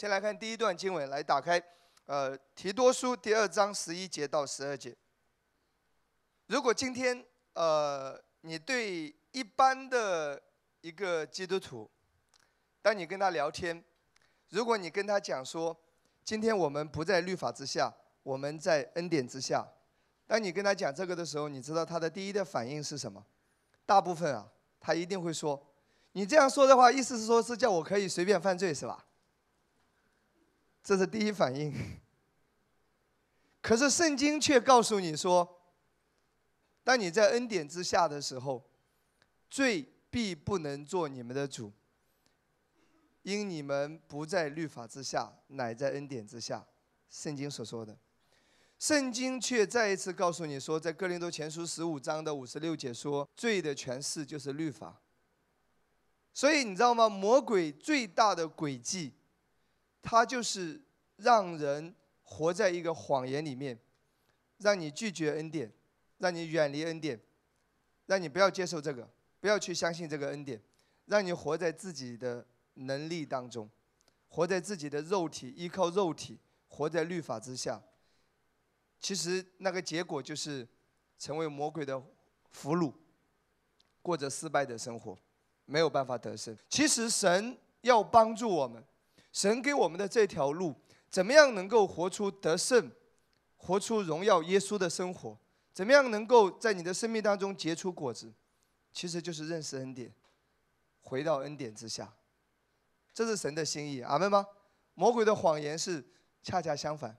先来看第一段经文，来打开，呃，提多书第二章十一节到十二节。如果今天，呃，你对一般的一个基督徒，当你跟他聊天，如果你跟他讲说，今天我们不在律法之下，我们在恩典之下，当你跟他讲这个的时候，你知道他的第一的反应是什么？大部分啊，他一定会说，你这样说的话，意思是说是叫我可以随便犯罪是吧？这是第一反应。可是圣经却告诉你说：“当你在恩典之下的时候，罪必不能做你们的主，因你们不在律法之下，乃在恩典之下。”圣经所说的，圣经却再一次告诉你说，在哥林多前书十五章的五十六节说：“罪的权势就是律法。”所以你知道吗？魔鬼最大的诡计。他就是让人活在一个谎言里面，让你拒绝恩典，让你远离恩典，让你不要接受这个，不要去相信这个恩典，让你活在自己的能力当中，活在自己的肉体，依靠肉体，活在律法之下。其实那个结果就是成为魔鬼的俘虏，过着失败的生活，没有办法得胜。其实神要帮助我们。神给我们的这条路，怎么样能够活出得胜、活出荣耀耶稣的生活？怎么样能够在你的生命当中结出果子？其实就是认识恩典，回到恩典之下，这是神的心意。阿门吗？魔鬼的谎言是恰恰相反。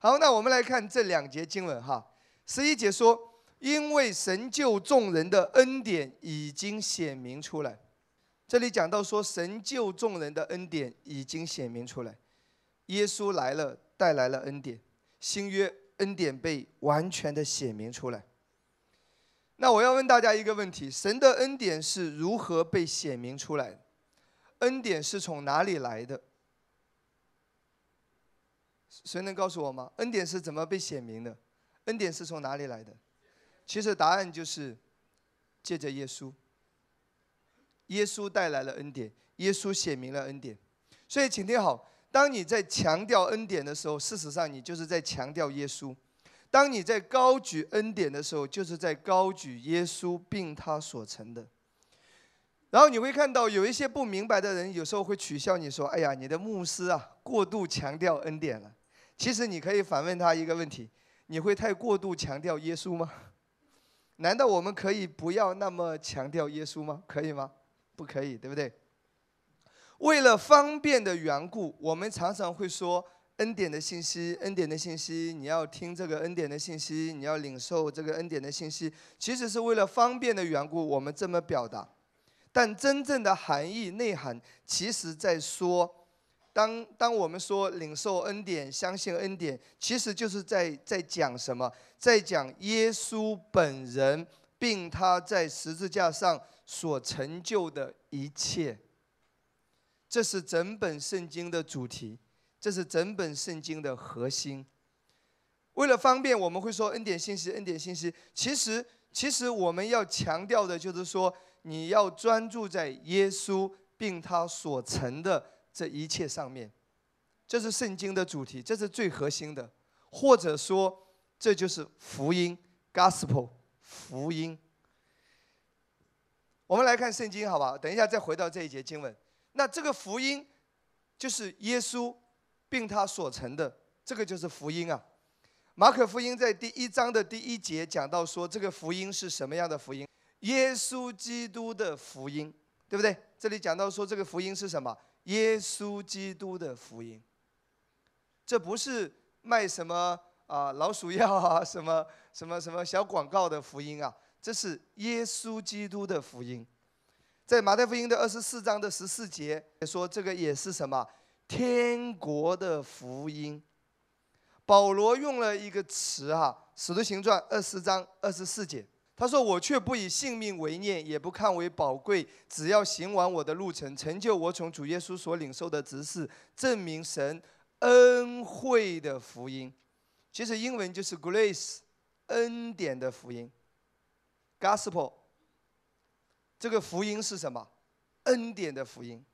好，那我们来看这两节经文哈。十一节说：“因为神救众人的恩典已经显明出来。”这里讲到说，神救众人的恩典已经显明出来，耶稣来了，带来了恩典，新约恩典被完全的显明出来。那我要问大家一个问题：神的恩典是如何被显明出来的？恩典是从哪里来的？谁能告诉我吗？恩典是怎么被显明的？恩典是从哪里来的？其实答案就是，借着耶稣。耶稣带来了恩典，耶稣写明了恩典，所以请听好：当你在强调恩典的时候，事实上你就是在强调耶稣；当你在高举恩典的时候，就是在高举耶稣并他所成的。然后你会看到有一些不明白的人，有时候会取笑你说：“哎呀，你的牧师啊，过度强调恩典了。”其实你可以反问他一个问题：你会太过度强调耶稣吗？难道我们可以不要那么强调耶稣吗？可以吗？不可以，对不对？为了方便的缘故，我们常常会说“恩典的信息，恩典的信息”。你要听这个恩典的信息，你要领受这个恩典的信息。其实是为了方便的缘故，我们这么表达。但真正的含义内涵，其实在说：当当我们说领受恩典、相信恩典，其实就是在在讲什么？在讲耶稣本人，并他在十字架上。所成就的一切，这是整本圣经的主题，这是整本圣经的核心。为了方便，我们会说恩典信息，恩典信息。其实，其实我们要强调的就是说，你要专注在耶稣并他所成的这一切上面。这是圣经的主题，这是最核心的，或者说这就是福音 （Gospel），福音。我们来看圣经，好吧？等一下再回到这一节经文。那这个福音就是耶稣并他所成的，这个就是福音啊。马可福音在第一章的第一节讲到说，这个福音是什么样的福音？耶稣基督的福音，对不对？这里讲到说，这个福音是什么？耶稣基督的福音。这不是卖什么啊老鼠药啊什么什么什么小广告的福音啊。这是耶稣基督的福音，在马太福音的二十四章的十四节说：“这个也是什么？天国的福音。”保罗用了一个词哈，《使徒行传》二十章二十四节，他说：“我却不以性命为念，也不看为宝贵，只要行完我的路程，成就我从主耶稣所领受的职事，证明神恩惠的福音。”其实英文就是 “grace”，恩典的福音。p 斯普，这个福音是什么？恩典的福音，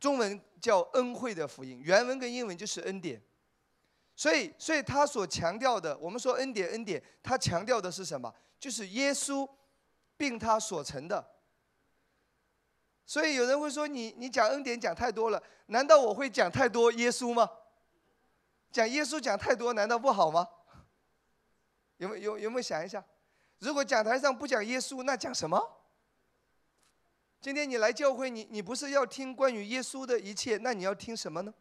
中文叫恩惠的福音。原文跟英文就是恩典，所以，所以他所强调的，我们说恩典，恩典，他强调的是什么？就是耶稣，并他所成的。所以有人会说，你你讲恩典讲太多了，难道我会讲太多耶稣吗？讲耶稣讲太多，难道不好吗？有没有有没有想一下？如果讲台上不讲耶稣，那讲什么？今天你来教会，你你不是要听关于耶稣的一切？那你要听什么呢？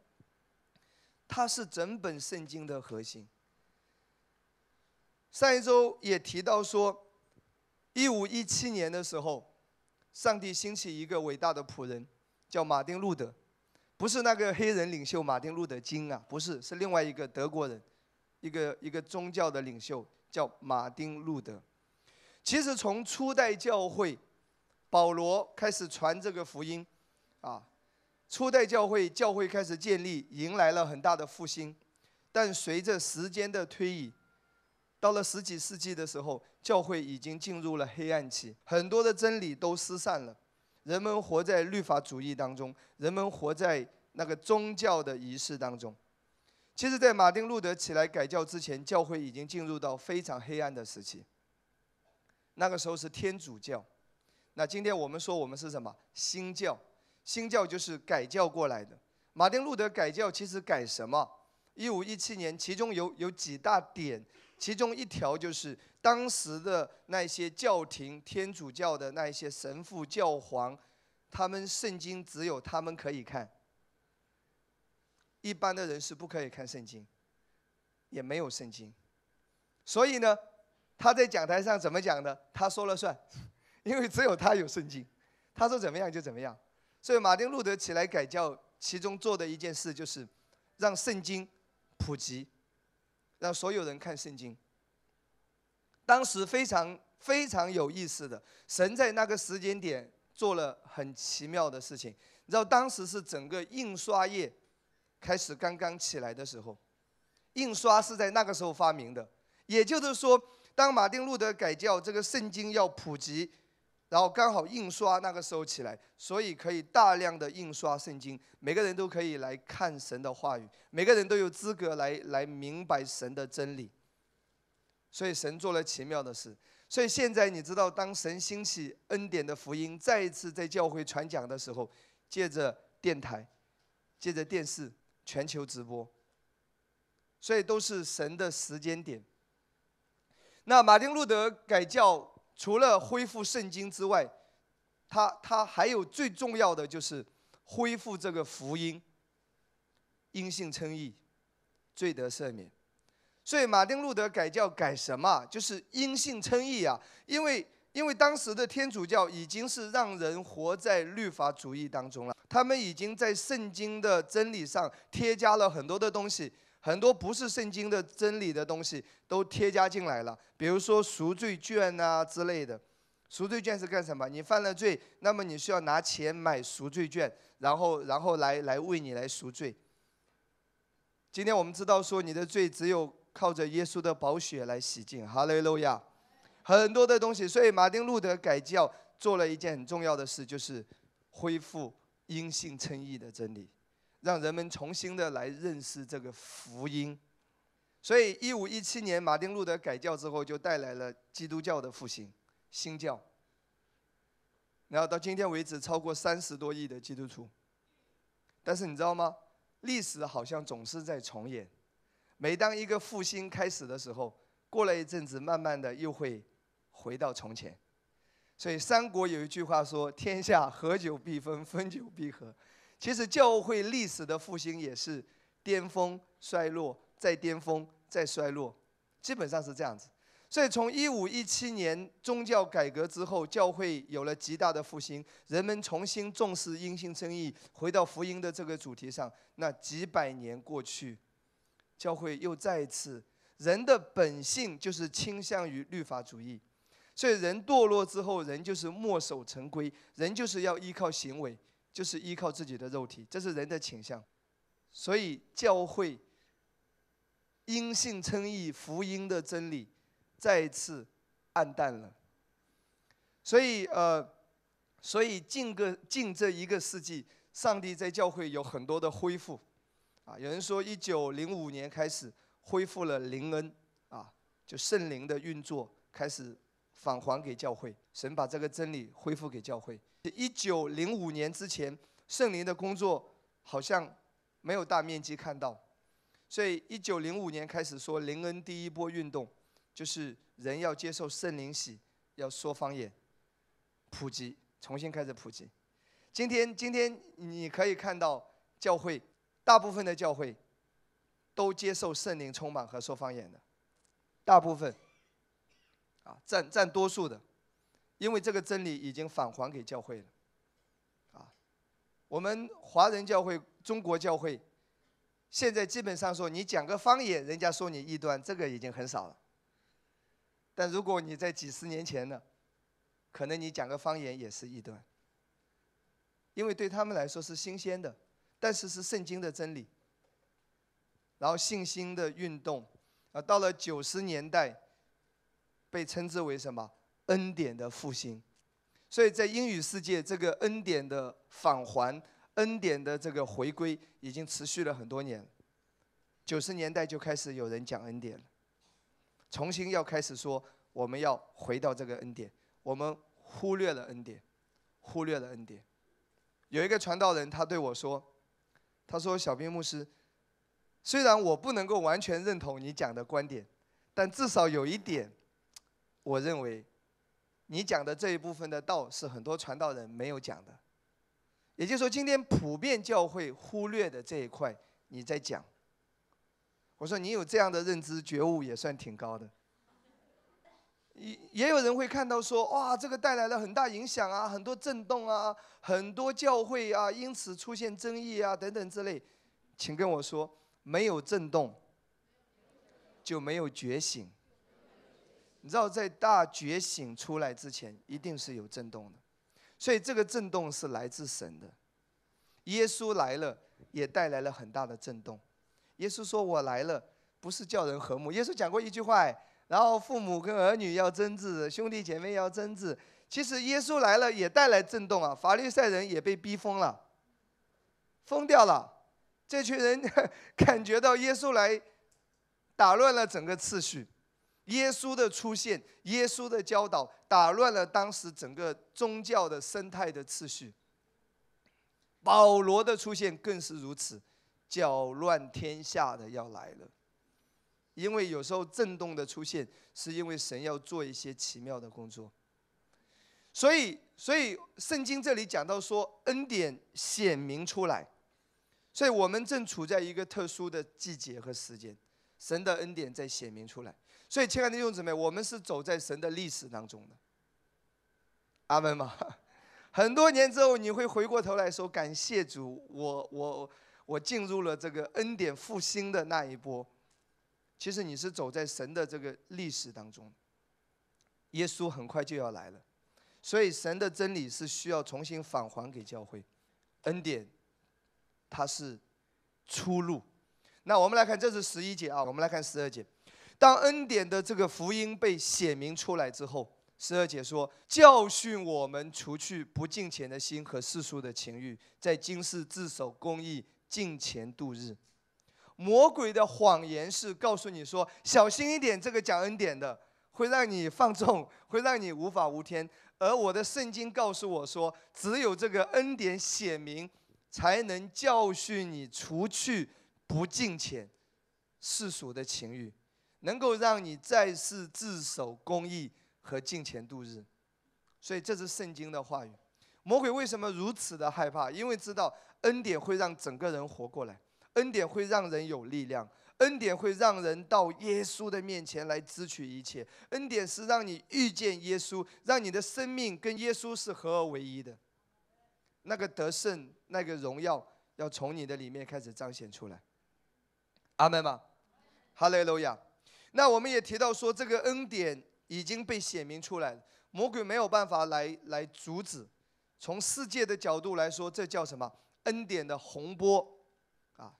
他是整本圣经的核心。上一周也提到说，一五一七年的时候，上帝兴起一个伟大的仆人，叫马丁路德，不是那个黑人领袖马丁路德金啊，不是，是另外一个德国人，一个一个宗教的领袖，叫马丁路德。其实，从初代教会保罗开始传这个福音，啊，初代教会教会开始建立，迎来了很大的复兴。但随着时间的推移，到了十几世纪的时候，教会已经进入了黑暗期，很多的真理都失散了，人们活在律法主义当中，人们活在那个宗教的仪式当中。其实，在马丁路德起来改教之前，教会已经进入到非常黑暗的时期。那个时候是天主教，那今天我们说我们是什么新教？新教就是改教过来的。马丁路德改教其实改什么？一五一七年，其中有有几大点，其中一条就是当时的那些教廷、天主教的那一些神父、教皇，他们圣经只有他们可以看，一般的人是不可以看圣经，也没有圣经，所以呢。他在讲台上怎么讲的，他说了算，因为只有他有圣经，他说怎么样就怎么样。所以马丁路德起来改教，其中做的一件事就是让圣经普及，让所有人看圣经。当时非常非常有意思的，神在那个时间点做了很奇妙的事情。你知道当时是整个印刷业开始刚刚起来的时候，印刷是在那个时候发明的，也就是说。当马丁路德改教，这个圣经要普及，然后刚好印刷那个时候起来，所以可以大量的印刷圣经，每个人都可以来看神的话语，每个人都有资格来来明白神的真理。所以神做了奇妙的事，所以现在你知道，当神兴起恩典的福音再一次在教会传讲的时候，借着电台，借着电视全球直播，所以都是神的时间点。那马丁路德改教，除了恢复圣经之外，他他还有最重要的就是恢复这个福音。因信称义，罪得赦免。所以马丁路德改教改什么？就是因信称义啊！因为因为当时的天主教已经是让人活在律法主义当中了，他们已经在圣经的真理上添加了很多的东西。很多不是圣经的真理的东西都添加进来了，比如说赎罪券啊之类的。赎罪券是干什么？你犯了罪，那么你需要拿钱买赎罪券，然后然后来来为你来赎罪。今天我们知道说你的罪只有靠着耶稣的宝血来洗净，哈利路亚。很多的东西，所以马丁路德改教做了一件很重要的事，就是恢复因信称义的真理。让人们重新的来认识这个福音，所以一五一七年马丁路德改教之后，就带来了基督教的复兴，新教。然后到今天为止，超过三十多亿的基督徒。但是你知道吗？历史好像总是在重演，每当一个复兴开始的时候，过了一阵子，慢慢的又会回到从前。所以三国有一句话说：“天下合久必分，分久必合。”其实教会历史的复兴也是巅峰衰落再巅峰再衰落，基本上是这样子。所以从一五一七年宗教改革之后，教会有了极大的复兴，人们重新重视因信称义，回到福音的这个主题上。那几百年过去，教会又再次，人的本性就是倾向于律法主义，所以人堕落之后，人就是墨守成规，人就是要依靠行为。就是依靠自己的肉体，这是人的倾向，所以教会因信称义福音的真理再次暗淡了。所以呃，所以近个近这一个世纪，上帝在教会有很多的恢复，啊，有人说一九零五年开始恢复了灵恩，啊，就圣灵的运作开始。返还给教会，神把这个真理恢复给教会。一九零五年之前，圣灵的工作好像没有大面积看到，所以一九零五年开始说，林恩第一波运动就是人要接受圣灵洗，要说方言，普及，重新开始普及。今天，今天你可以看到教会大部分的教会都接受圣灵充满和说方言的，大部分。啊，占占多数的，因为这个真理已经返还给教会了，啊，我们华人教会、中国教会，现在基本上说你讲个方言，人家说你异端，这个已经很少了。但如果你在几十年前呢，可能你讲个方言也是异端，因为对他们来说是新鲜的，但是是圣经的真理。然后信心的运动，啊，到了九十年代。被称之为什么恩典的复兴？所以在英语世界，这个恩典的返还、恩典的这个回归，已经持续了很多年。九十年代就开始有人讲恩典了，重新要开始说，我们要回到这个恩典。我们忽略了恩典，忽略了恩典。有一个传道人，他对我说：“他说，小兵牧师，虽然我不能够完全认同你讲的观点，但至少有一点。”我认为，你讲的这一部分的道是很多传道人没有讲的，也就是说，今天普遍教会忽略的这一块你在讲。我说你有这样的认知觉悟也算挺高的。也也有人会看到说哇，这个带来了很大影响啊，很多震动啊，很多教会啊因此出现争议啊等等之类，请跟我说，没有震动就没有觉醒。你知道，在大觉醒出来之前，一定是有震动的，所以这个震动是来自神的。耶稣来了，也带来了很大的震动。耶稣说：“我来了，不是叫人和睦。”耶稣讲过一句话：“然后父母跟儿女要争执，兄弟姐妹要争执。”其实耶稣来了也带来震动啊！法律赛人也被逼疯了，疯掉了。这群人 感觉到耶稣来，打乱了整个次序。耶稣的出现，耶稣的教导，打乱了当时整个宗教的生态的秩序。保罗的出现更是如此，搅乱天下的要来了。因为有时候震动的出现，是因为神要做一些奇妙的工作。所以，所以圣经这里讲到说，恩典显明出来。所以我们正处在一个特殊的季节和时间，神的恩典在显明出来。所以，亲爱的弟兄姊妹，我们是走在神的历史当中的。阿门吗？很多年之后，你会回过头来说感谢主，我我我进入了这个恩典复兴的那一波。其实你是走在神的这个历史当中。耶稣很快就要来了，所以神的真理是需要重新返还给教会。恩典，它是出路。那我们来看，这是十一节啊，我们来看十二节。当恩典的这个福音被显明出来之后，十二姐说：“教训我们除去不敬虔的心和世俗的情欲，在今世自守公义，敬虔度日。魔鬼的谎言是告诉你说：小心一点，这个讲恩典的会让你放纵，会让你无法无天。而我的圣经告诉我说，只有这个恩典显明，才能教训你除去不敬虔世俗的情欲。”能够让你再次自守公义和尽钱度日，所以这是圣经的话语。魔鬼为什么如此的害怕？因为知道恩典会让整个人活过来，恩典会让人有力量，恩典会让人到耶稣的面前来支取一切。恩典是让你遇见耶稣，让你的生命跟耶稣是合而为一的。那个得胜，那个荣耀，要从你的里面开始彰显出来。阿门吗？哈利路亚。那我们也提到说，这个恩典已经被显明出来，了，魔鬼没有办法来来阻止。从世界的角度来说，这叫什么？恩典的洪波，啊！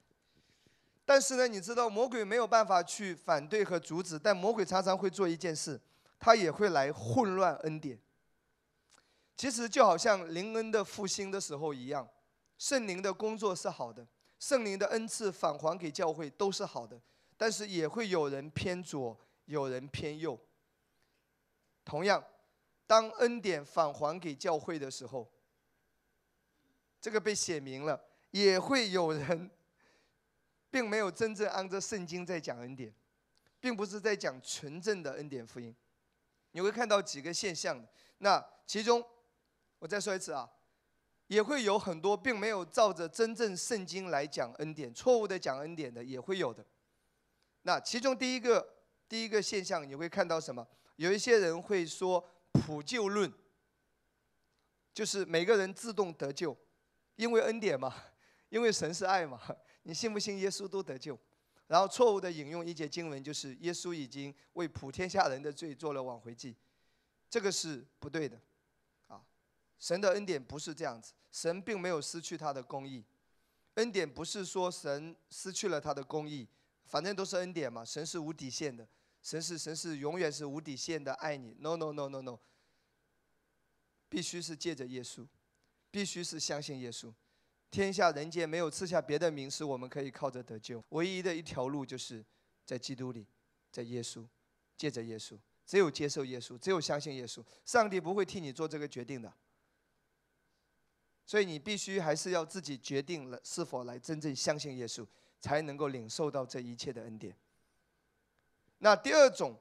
但是呢，你知道，魔鬼没有办法去反对和阻止，但魔鬼常常会做一件事，他也会来混乱恩典。其实就好像林恩的复兴的时候一样，圣灵的工作是好的，圣灵的恩赐返还给教会都是好的。但是也会有人偏左，有人偏右。同样，当恩典返还给教会的时候，这个被写明了，也会有人，并没有真正按着圣经在讲恩典，并不是在讲纯正的恩典福音。你会看到几个现象。那其中，我再说一次啊，也会有很多并没有照着真正圣经来讲恩典，错误的讲恩典的也会有的。那其中第一个第一个现象，你会看到什么？有一些人会说普救论，就是每个人自动得救，因为恩典嘛，因为神是爱嘛。你信不信耶稣都得救？然后错误的引用一节经文，就是耶稣已经为普天下人的罪做了挽回祭，这个是不对的。啊，神的恩典不是这样子，神并没有失去他的公义，恩典不是说神失去了他的公义。反正都是恩典嘛，神是无底线的，神是神是永远是无底线的爱你。No no no no no，必须是借着耶稣，必须是相信耶稣。天下人间没有赐下别的名，是我们可以靠着得救。唯一的一条路就是在基督里，在耶稣，借着耶稣，只有接受耶稣，只有相信耶稣。上帝不会替你做这个决定的，所以你必须还是要自己决定了是否来真正相信耶稣。才能够领受到这一切的恩典。那第二种，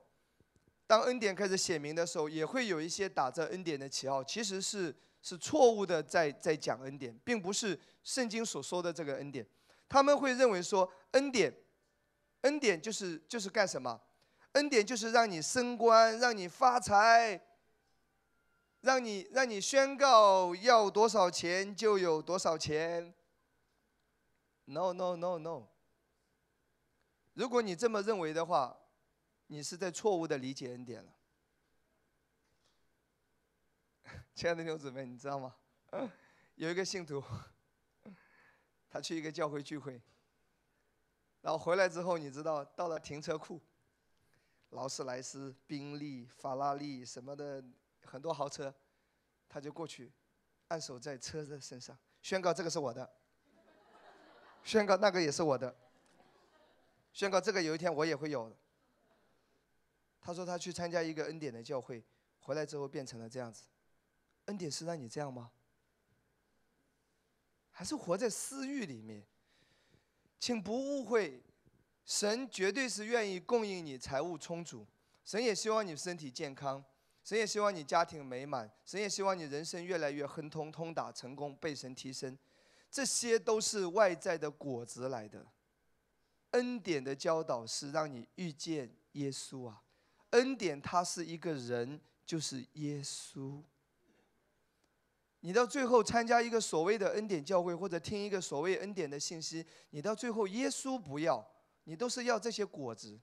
当恩典开始显明的时候，也会有一些打着恩典的旗号，其实是是错误的，在在讲恩典，并不是圣经所说的这个恩典。他们会认为说，恩典，恩典就是就是干什么？恩典就是让你升官，让你发财，让你让你宣告要多少钱就有多少钱。No no no no。如果你这么认为的话，你是在错误的理解恩典了。亲爱的弟姊妹，你知道吗？有一个信徒，他去一个教会聚会，然后回来之后，你知道，到了停车库，劳斯莱斯、宾利、法拉利什么的很多豪车，他就过去按手在车的身上，宣告这个是我的。宣告那个也是我的。宣告这个有一天我也会有的。他说他去参加一个恩典的教会，回来之后变成了这样子。恩典是让你这样吗？还是活在私欲里面？请不误会，神绝对是愿意供应你财务充足，神也希望你身体健康，神也希望你家庭美满，神也希望你人生越来越亨通通达成功被神提升。这些都是外在的果子来的，恩典的教导是让你遇见耶稣啊，恩典他是一个人，就是耶稣。你到最后参加一个所谓的恩典教会，或者听一个所谓恩典的信息，你到最后耶稣不要，你都是要这些果子，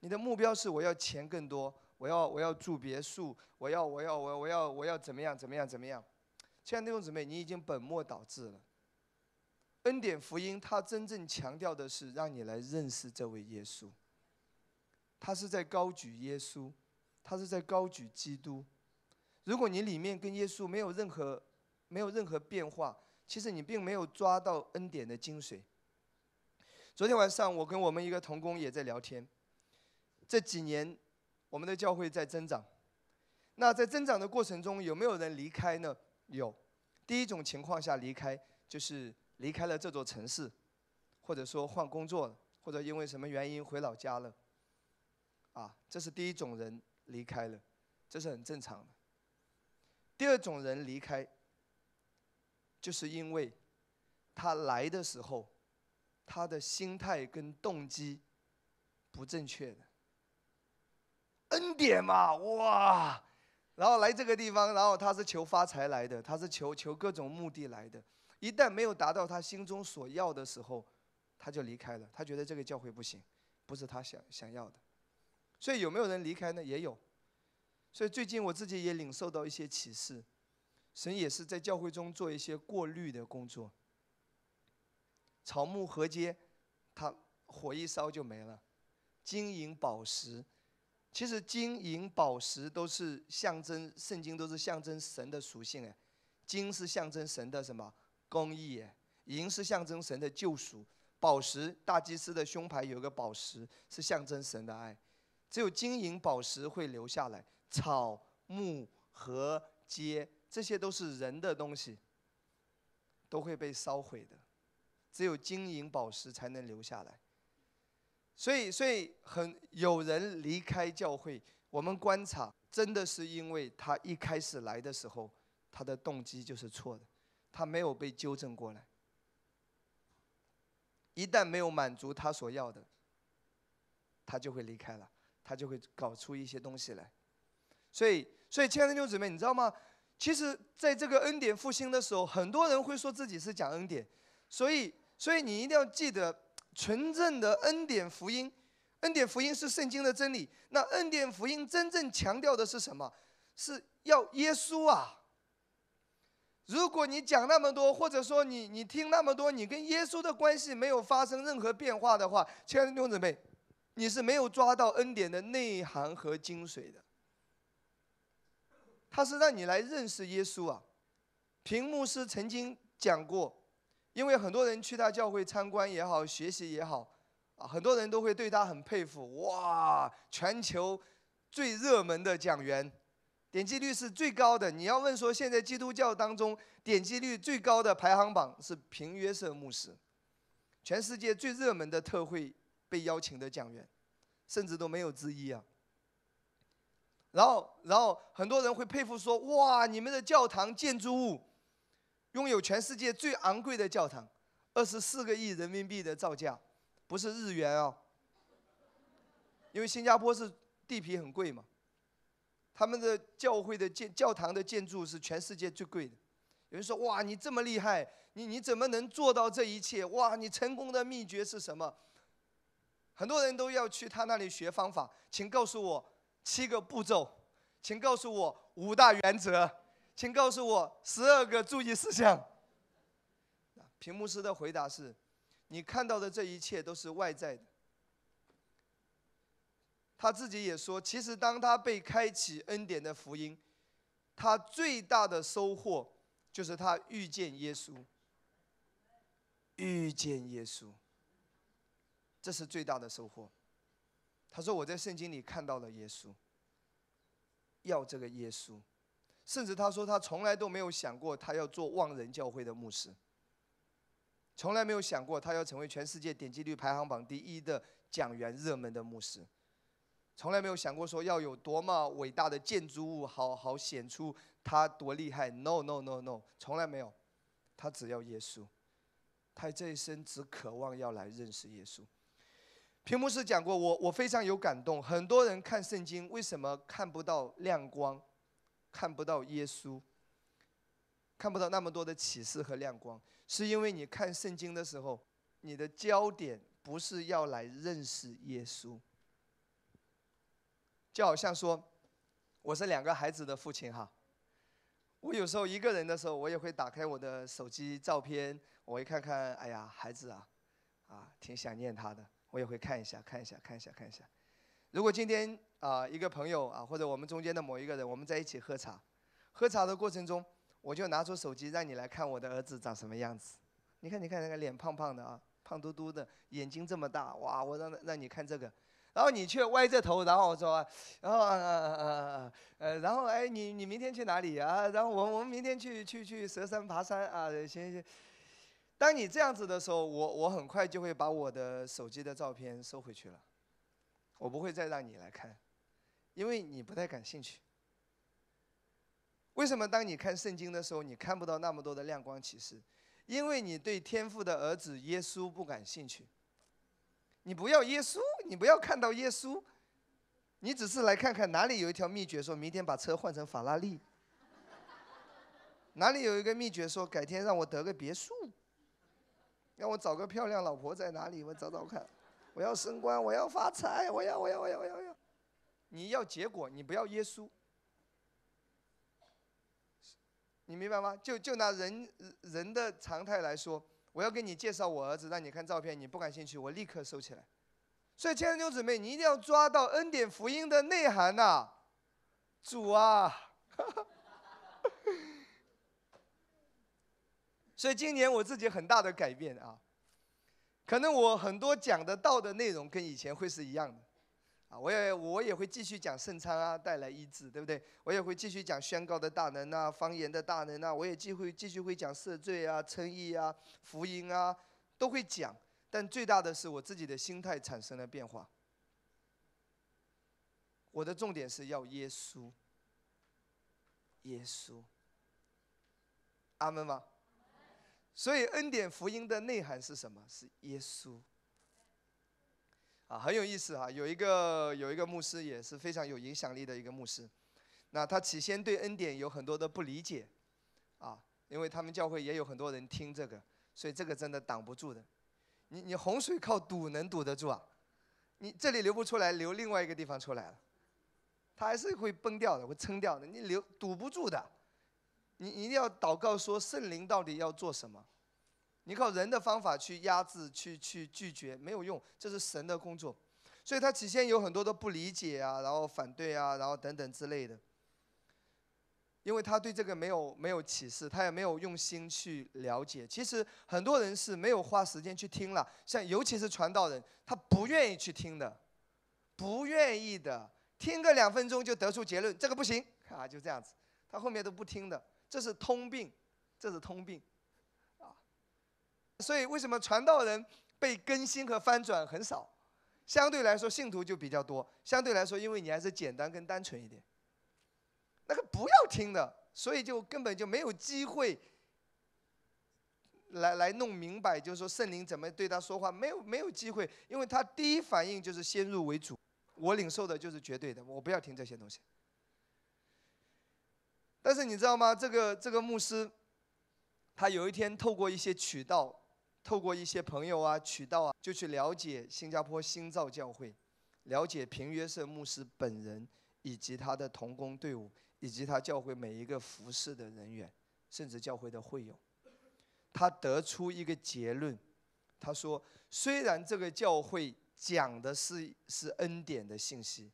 你的目标是我要钱更多，我要我要住别墅，我要我要我我要我要怎么样怎么样怎么样，亲爱的弟兄姊妹，你已经本末倒置了。恩典福音，它真正强调的是让你来认识这位耶稣。他是在高举耶稣，他是在高举基督。如果你里面跟耶稣没有任何、没有任何变化，其实你并没有抓到恩典的精髓。昨天晚上我跟我们一个同工也在聊天，这几年我们的教会在增长，那在增长的过程中有没有人离开呢？有，第一种情况下离开就是。离开了这座城市，或者说换工作，或者因为什么原因回老家了。啊，这是第一种人离开了，这是很正常的。第二种人离开，就是因为他来的时候，他的心态跟动机不正确的。恩典嘛，哇，然后来这个地方，然后他是求发财来的，他是求求各种目的来的。一旦没有达到他心中所要的时候，他就离开了。他觉得这个教会不行，不是他想想要的。所以有没有人离开呢？也有。所以最近我自己也领受到一些启示，神也是在教会中做一些过滤的工作。草木合接？他火一烧就没了。金银宝石，其实金银宝石都是象征，圣经都是象征神的属性。哎，金是象征神的什么？公益，银是象征神的救赎，宝石大祭司的胸牌有个宝石是象征神的爱，只有金银宝石会留下来，草木和街，这些都是人的东西，都会被烧毁的，只有金银宝石才能留下来。所以，所以很有人离开教会，我们观察真的是因为他一开始来的时候，他的动机就是错的。他没有被纠正过来，一旦没有满足他所要的，他就会离开了，他就会搞出一些东西来。所以，所以，亲爱的弟兄姊妹，你知道吗？其实，在这个恩典复兴的时候，很多人会说自己是讲恩典，所以，所以你一定要记得，纯正的恩典福音，恩典福音是圣经的真理。那恩典福音真正强调的是什么？是要耶稣啊！如果你讲那么多，或者说你你听那么多，你跟耶稣的关系没有发生任何变化的话，亲爱的弟兄姊妹，你是没有抓到恩典的内涵和精髓的。他是让你来认识耶稣啊。屏幕师曾经讲过，因为很多人去他教会参观也好，学习也好，啊，很多人都会对他很佩服。哇，全球最热门的讲员。点击率是最高的。你要问说，现在基督教当中点击率最高的排行榜是平约瑟牧师，全世界最热门的特会被邀请的讲员，甚至都没有之一啊。然后，然后很多人会佩服说：“哇，你们的教堂建筑物拥有全世界最昂贵的教堂，二十四个亿人民币的造价，不是日元啊，因为新加坡是地皮很贵嘛。”他们的教会的建教堂的建筑是全世界最贵的。有人说：“哇，你这么厉害，你你怎么能做到这一切？哇，你成功的秘诀是什么？”很多人都要去他那里学方法，请告诉我七个步骤，请告诉我五大原则，请告诉我十二个注意事项。屏幕师的回答是：“你看到的这一切都是外在的。”他自己也说，其实当他被开启恩典的福音，他最大的收获就是他遇见耶稣。遇见耶稣，这是最大的收获。他说我在圣经里看到了耶稣，要这个耶稣，甚至他说他从来都没有想过他要做万人教会的牧师，从来没有想过他要成为全世界点击率排行榜第一的讲员、热门的牧师。从来没有想过说要有多么伟大的建筑物，好好显出他多厉害。No no no no，从来没有，他只要耶稣，他这一生只渴望要来认识耶稣。屏幕是讲过，我我非常有感动。很多人看圣经，为什么看不到亮光，看不到耶稣，看不到那么多的启示和亮光？是因为你看圣经的时候，你的焦点不是要来认识耶稣。就好像说，我是两个孩子的父亲哈。我有时候一个人的时候，我也会打开我的手机照片，我会看看，哎呀，孩子啊，啊，挺想念他的，我也会看一下，看一下，看一下，看一下。如果今天啊，一个朋友啊，或者我们中间的某一个人，我们在一起喝茶，喝茶的过程中，我就拿出手机让你来看我的儿子长什么样子。你看，你看，那个脸胖胖的啊，胖嘟嘟的，眼睛这么大，哇，我让让你看这个。然后你却歪着头，然后我说，然后啊啊啊啊啊，呃，然后哎，你你明天去哪里啊？然后我我们明天去去去蛇山爬山啊，行行。当你这样子的时候，我我很快就会把我的手机的照片收回去了，我不会再让你来看，因为你不太感兴趣。为什么当你看圣经的时候，你看不到那么多的亮光启示？因为你对天父的儿子耶稣不感兴趣，你不要耶稣。你不要看到耶稣，你只是来看看哪里有一条秘诀，说明天把车换成法拉利。哪里有一个秘诀，说改天让我得个别墅，让我找个漂亮老婆在哪里，我找找看。我要升官，我要发财，我要，我要，我要，我要，你要结果，你不要耶稣。你明白吗？就就拿人人的常态来说，我要给你介绍我儿子，让你看照片，你不感兴趣，我立刻收起来。所以，千金牛姊妹，你一定要抓到恩典福音的内涵呐，主啊！所以今年我自己很大的改变啊，可能我很多讲的道的内容跟以前会是一样的，啊，我也我也会继续讲圣餐啊，带来医治，对不对？我也会继续讲宣告的大能呐，方言的大能呐，我也继会继续会讲赦罪啊，称义啊，福音啊，都会讲。但最大的是我自己的心态产生了变化。我的重点是要耶稣，耶稣，阿门吗？所以恩典福音的内涵是什么？是耶稣。啊，很有意思啊！有一个有一个牧师也是非常有影响力的一个牧师，那他起先对恩典有很多的不理解，啊，因为他们教会也有很多人听这个，所以这个真的挡不住的。你你洪水靠堵能堵得住啊？你这里流不出来，流另外一个地方出来了，它还是会崩掉的，会撑掉的。你流堵不住的，你一定要祷告说圣灵到底要做什么？你靠人的方法去压制、去去拒绝没有用，这是神的工作，所以它体现有很多的不理解啊，然后反对啊，然后等等之类的。因为他对这个没有没有启示，他也没有用心去了解。其实很多人是没有花时间去听了，像尤其是传道人，他不愿意去听的，不愿意的，听个两分钟就得出结论，这个不行啊，就这样子，他后面都不听的，这是通病，这是通病，啊，所以为什么传道人被更新和翻转很少，相对来说信徒就比较多，相对来说，因为你还是简单跟单纯一点。那个不要听的，所以就根本就没有机会来来弄明白，就是说圣灵怎么对他说话，没有没有机会，因为他第一反应就是先入为主，我领受的就是绝对的，我不要听这些东西。但是你知道吗？这个这个牧师，他有一天透过一些渠道，透过一些朋友啊渠道啊，就去了解新加坡新造教会，了解平约瑟牧师本人以及他的同工队伍。以及他教会每一个服侍的人员，甚至教会的会友，他得出一个结论：他说，虽然这个教会讲的是是恩典的信息，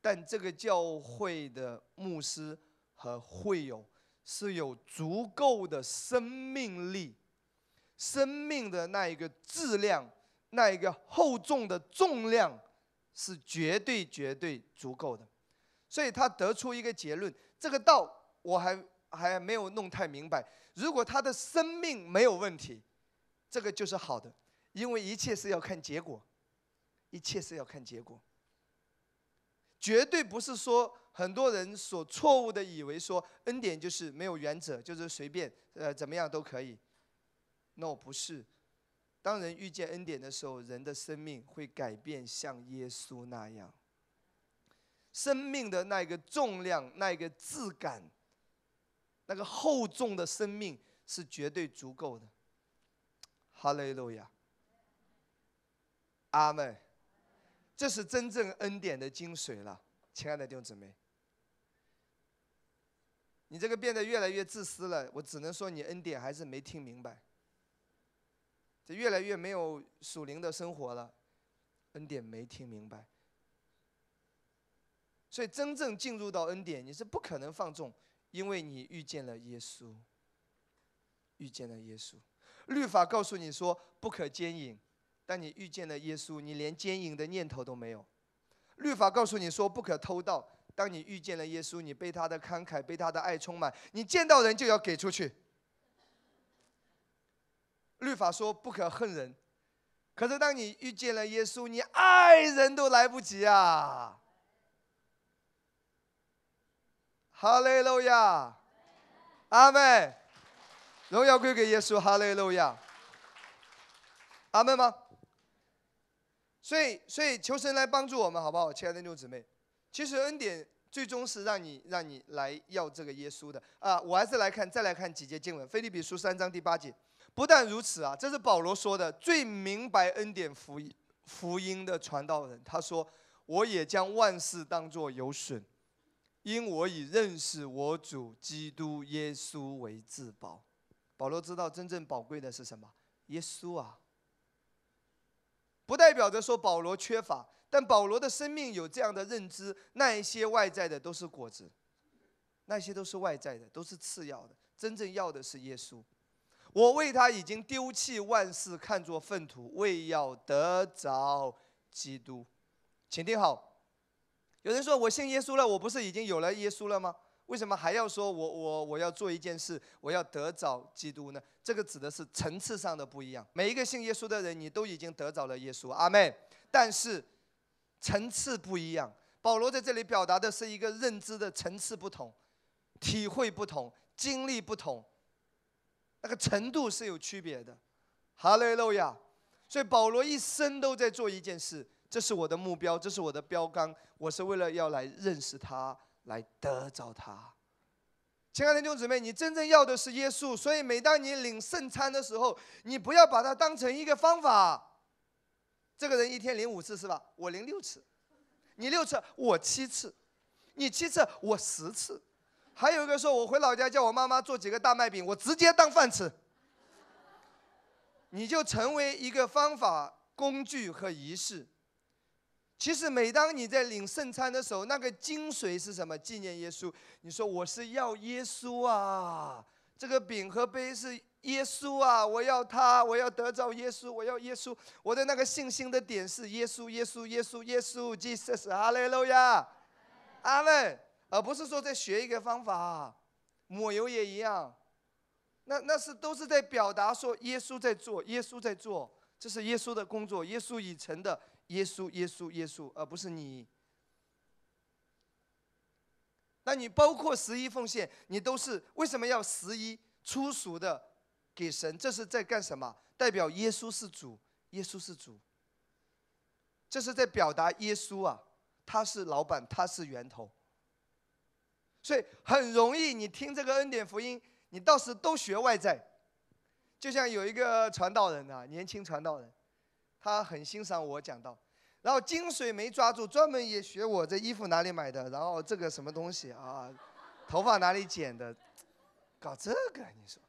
但这个教会的牧师和会友是有足够的生命力，生命的那一个质量，那一个厚重的重量，是绝对绝对足够的。所以他得出一个结论：这个道我还还没有弄太明白。如果他的生命没有问题，这个就是好的，因为一切是要看结果，一切是要看结果。绝对不是说很多人所错误的以为说恩典就是没有原则，就是随便，呃，怎么样都可以。No，不是。当人遇见恩典的时候，人的生命会改变，像耶稣那样。生命的那个重量，那个质感，那个厚重的生命是绝对足够的。哈利路亚，阿门。这是真正恩典的精髓了，亲爱的弟兄姊妹。你这个变得越来越自私了，我只能说你恩典还是没听明白。这越来越没有属灵的生活了，恩典没听明白。所以，真正进入到恩典，你是不可能放纵，因为你遇见了耶稣。遇见了耶稣，律法告诉你说不可奸淫，但你遇见了耶稣，你连奸淫的念头都没有。律法告诉你说不可偷盗，当你遇见了耶稣，你被他的慷慨、被他的爱充满，你见到人就要给出去。律法说不可恨人，可是当你遇见了耶稣，你爱人都来不及啊。哈利路亚，阿妹，荣耀归给耶稣。哈利路亚，阿妹吗？所以，所以求神来帮助我们，好不好，亲爱的弟兄姊妹？其实恩典最终是让你让你来要这个耶稣的啊！我还是来看，再来看几节经文，《菲利比书》三章第八节。不但如此啊，这是保罗说的，最明白恩典福音福音的传道人，他说：“我也将万事当作有损。”因我已认识我主基督耶稣为至宝，保罗知道真正宝贵的是什么？耶稣啊！不代表着说保罗缺乏，但保罗的生命有这样的认知，那一些外在的都是果子，那些都是外在的，都是次要的，真正要的是耶稣。我为他已经丢弃万事，看作粪土，为要得着基督，请听好。有人说我信耶稣了，我不是已经有了耶稣了吗？为什么还要说我我我要做一件事，我要得着基督呢？这个指的是层次上的不一样。每一个信耶稣的人，你都已经得着了耶稣，阿妹，但是层次不一样。保罗在这里表达的是一个认知的层次不同，体会不同，经历不同，那个程度是有区别的。哈利路亚。所以保罗一生都在做一件事。这是我的目标，这是我的标杆。我是为了要来认识他，来得着他。亲爱的弟兄姊妹，你真正要的是耶稣，所以每当你领圣餐的时候，你不要把它当成一个方法。这个人一天领五次是吧？我领六次，你六次，我七次，你七次，我十次。还有一个说，我回老家叫我妈妈做几个大麦饼，我直接当饭吃。你就成为一个方法、工具和仪式。其实每当你在领圣餐的时候，那个精髓是什么？纪念耶稣。你说我是要耶稣啊，这个饼和杯是耶稣啊，我要他，我要得到耶稣，我要耶稣。我的那个信心的点是耶稣，耶稣，耶稣，耶稣，Jesus，阿雷罗亚，阿门。而不是说在学一个方法，抹油也一样。那那是都是在表达说耶稣在做，耶稣在做，这是耶稣的工作，耶稣已成的。耶稣，耶稣，耶稣，而不是你。那你包括十一奉献，你都是为什么要十一粗俗的给神？这是在干什么？代表耶稣是主，耶稣是主。这是在表达耶稣啊，他是老板，他是源头。所以很容易，你听这个恩典福音，你倒是都学外在。就像有一个传道人啊，年轻传道人。他很欣赏我讲到，然后精髓没抓住，专门也学我这衣服哪里买的，然后这个什么东西啊，头发哪里剪的，搞这个你说？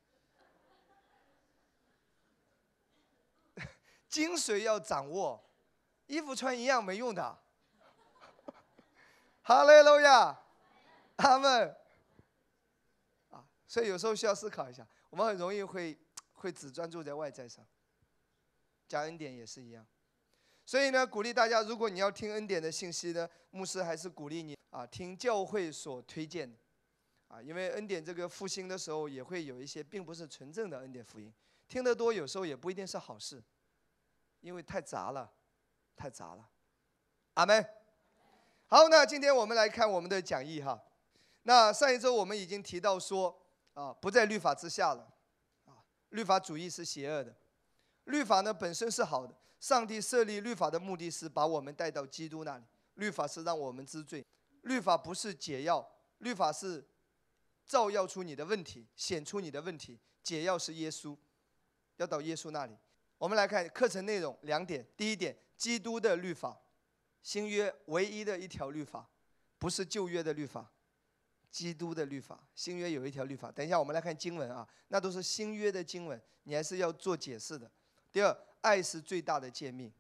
精 髓要掌握，衣服穿一样没用的。好嘞，路亚，他们啊，所以有时候需要思考一下，我们很容易会会只专注在外在上。加恩典也是一样，所以呢，鼓励大家，如果你要听恩典的信息呢，牧师，还是鼓励你啊，听教会所推荐的，啊，因为恩典这个复兴的时候也会有一些，并不是纯正的恩典福音，听得多有时候也不一定是好事，因为太杂了，太杂了。阿门。好，那今天我们来看我们的讲义哈，那上一周我们已经提到说啊，不在律法之下了，啊，律法主义是邪恶的。律法呢本身是好的，上帝设立律法的目的是把我们带到基督那里。律法是让我们知罪，律法不是解药，律法是照耀出你的问题，显出你的问题。解药是耶稣，要到耶稣那里。我们来看课程内容两点：第一点，基督的律法，新约唯一的一条律法，不是旧约的律法，基督的律法。新约有一条律法。等一下，我们来看经文啊，那都是新约的经文，你还是要做解释的。第二，爱是最大的诫命，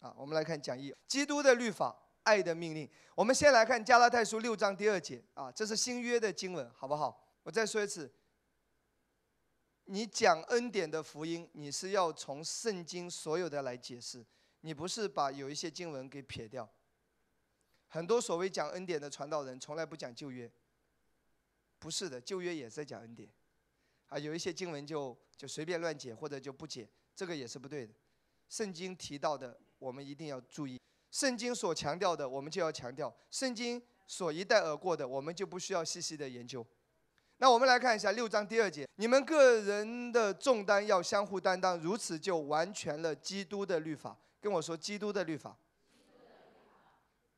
啊，我们来看讲义，基督的律法，爱的命令。我们先来看加拉太书六章第二节，啊，这是新约的经文，好不好？我再说一次，你讲恩典的福音，你是要从圣经所有的来解释，你不是把有一些经文给撇掉。很多所谓讲恩典的传道人，从来不讲旧约。不是的，旧约也在讲恩典，啊，有一些经文就就随便乱解，或者就不解。这个也是不对的，圣经提到的我们一定要注意，圣经所强调的我们就要强调，圣经所一带而过的我们就不需要细细的研究。那我们来看一下六章第二节，你们个人的重担要相互担当，如此就完全了基督的律法。跟我说基督的律法，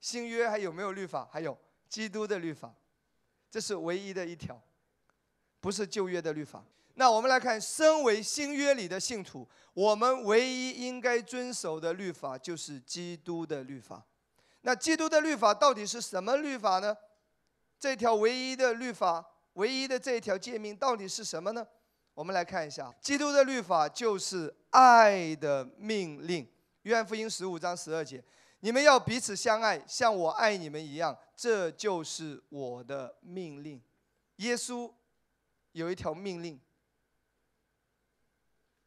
新约还有没有律法？还有基督的律法，这是唯一的一条，不是旧约的律法。那我们来看，身为新约里的信徒，我们唯一应该遵守的律法就是基督的律法。那基督的律法到底是什么律法呢？这条唯一的律法，唯一的这一条诫命到底是什么呢？我们来看一下，基督的律法就是爱的命令。约翰福音十五章十二节，你们要彼此相爱，像我爱你们一样，这就是我的命令。耶稣有一条命令。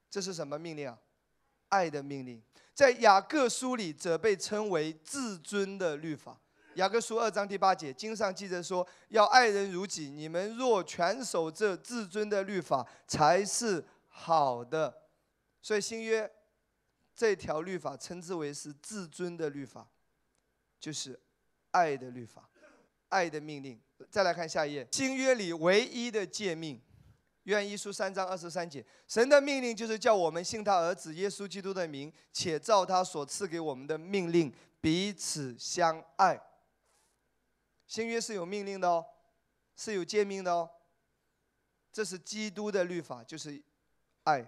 这是什么命令啊？爱的命令，在雅各书里则被称为“自尊的律法”。雅各书二章第八节，经上记着说：“要爱人如己。”你们若全守这自尊的律法，才是好的。所以新约这条律法称之为是“自尊的律法”，就是爱的律法、爱的命令。再来看下一页，新约里唯一的诫命。愿一书三章二十三节，神的命令就是叫我们信他儿子耶稣基督的名，且照他所赐给我们的命令彼此相爱。新约是有命令的哦，是有诫命的哦。这是基督的律法，就是爱。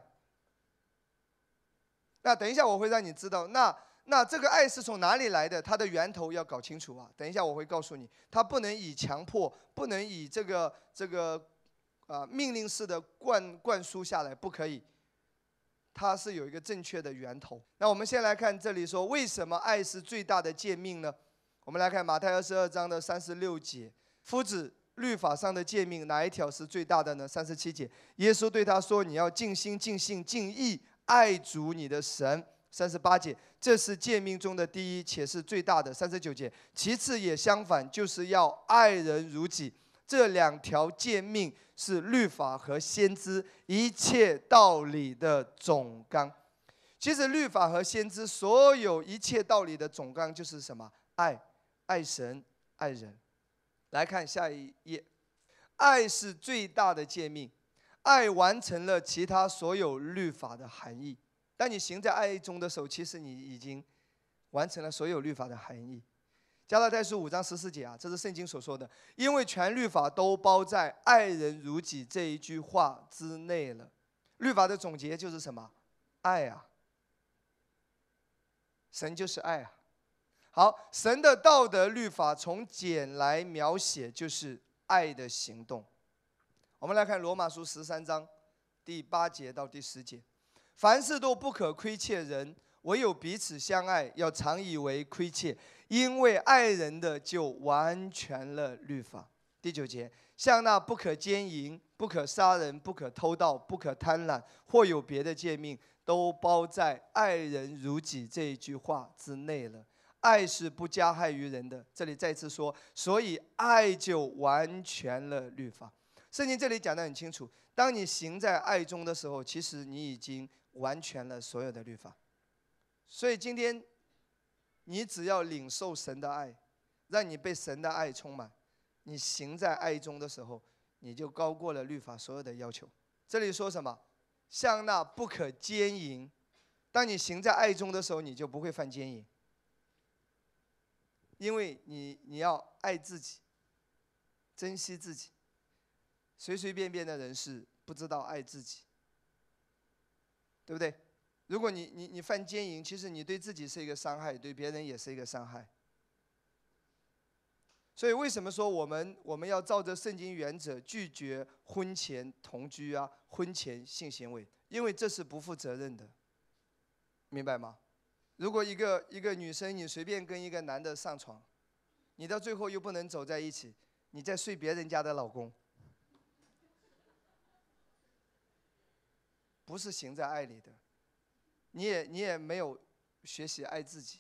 那等一下我会让你知道，那那这个爱是从哪里来的？它的源头要搞清楚啊。等一下我会告诉你，他不能以强迫，不能以这个这个。啊，命令式的灌灌输下来不可以，它是有一个正确的源头。那我们先来看这里说，为什么爱是最大的诫命呢？我们来看马太二十二章的三十六节，夫子律法上的诫命哪一条是最大的呢？三十七节，耶稣对他说：“你要尽心、尽性、尽意爱主你的神。”三十八节，这是诫命中的第一，且是最大的。三十九节，其次也相反，就是要爱人如己。这两条诫命是律法和先知一切道理的总纲。其实，律法和先知所有一切道理的总纲就是什么？爱，爱神，爱人。来看下一页，爱是最大的诫命，爱完成了其他所有律法的含义。当你行在爱中的时候，其实你已经完成了所有律法的含义。加拉太书五章十四节啊，这是圣经所说的，因为全律法都包在“爱人如己”这一句话之内了。律法的总结就是什么？爱啊！神就是爱啊！好，神的道德律法从简来描写就是爱的行动。我们来看罗马书十三章第八节到第十节：凡事都不可亏欠人。唯有彼此相爱，要常以为亏欠，因为爱人的就完全了律法。第九节，像那不可奸淫、不可杀人、不可偷盗、不可贪婪，或有别的诫命，都包在“爱人如己”这一句话之内了。爱是不加害于人的。这里再次说，所以爱就完全了律法。圣经这里讲得很清楚，当你行在爱中的时候，其实你已经完全了所有的律法。所以今天，你只要领受神的爱，让你被神的爱充满，你行在爱中的时候，你就高过了律法所有的要求。这里说什么？像那不可奸淫，当你行在爱中的时候，你就不会犯奸淫，因为你你要爱自己，珍惜自己。随随便便的人是不知道爱自己，对不对？如果你你你犯奸淫，其实你对自己是一个伤害，对别人也是一个伤害。所以为什么说我们我们要照着圣经原则拒绝婚前同居啊，婚前性行为，因为这是不负责任的。明白吗？如果一个一个女生你随便跟一个男的上床，你到最后又不能走在一起，你在睡别人家的老公，不是行在爱里的。你也你也没有学习爱自己。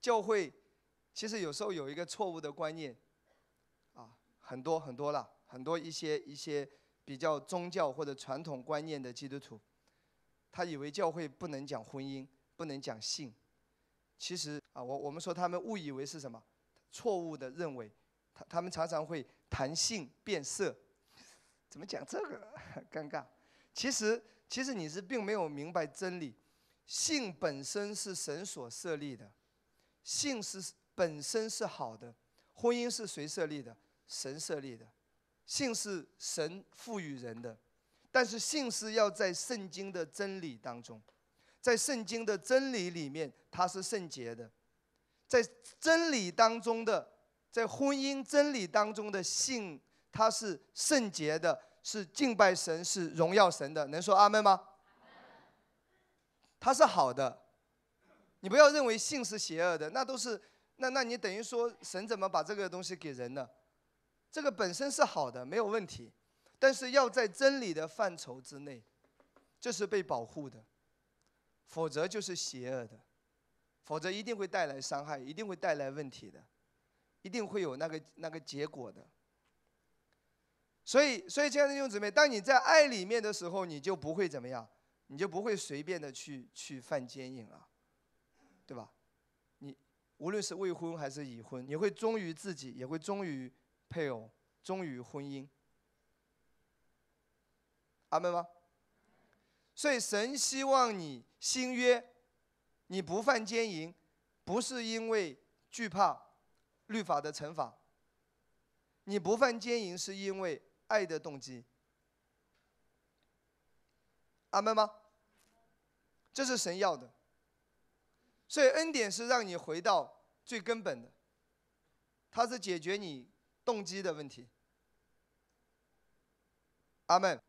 教会其实有时候有一个错误的观念，啊，很多很多了很多一些一些比较宗教或者传统观念的基督徒，他以为教会不能讲婚姻，不能讲性，其实啊，我我们说他们误以为是什么，错误的认为，他他们常常会谈性变色，怎么讲这个 尴尬？其实。其实你是并没有明白真理，性本身是神所设立的，性是本身是好的，婚姻是谁设立的？神设立的，性是神赋予人的，但是性是要在圣经的真理当中，在圣经的真理里面，它是圣洁的，在真理当中的，在婚姻真理当中的性，它是圣洁的。是敬拜神，是荣耀神的，能说阿门吗？它是好的，你不要认为性是邪恶的，那都是那那你等于说神怎么把这个东西给人呢？这个本身是好的，没有问题，但是要在真理的范畴之内，这是被保护的，否则就是邪恶的，否则一定会带来伤害，一定会带来问题的，一定会有那个那个结果的。所以，所以亲爱的弟兄姊妹，当你在爱里面的时候，你就不会怎么样，你就不会随便的去去犯奸淫了，对吧？你无论是未婚还是已婚，你会忠于自己，也会忠于配偶，忠于婚姻。阿门吗？所以神希望你新约，你不犯奸淫，不是因为惧怕律法的惩罚，你不犯奸淫是因为。爱的动机，阿门吗？这是神要的，所以恩典是让你回到最根本的，它是解决你动机的问题。阿门。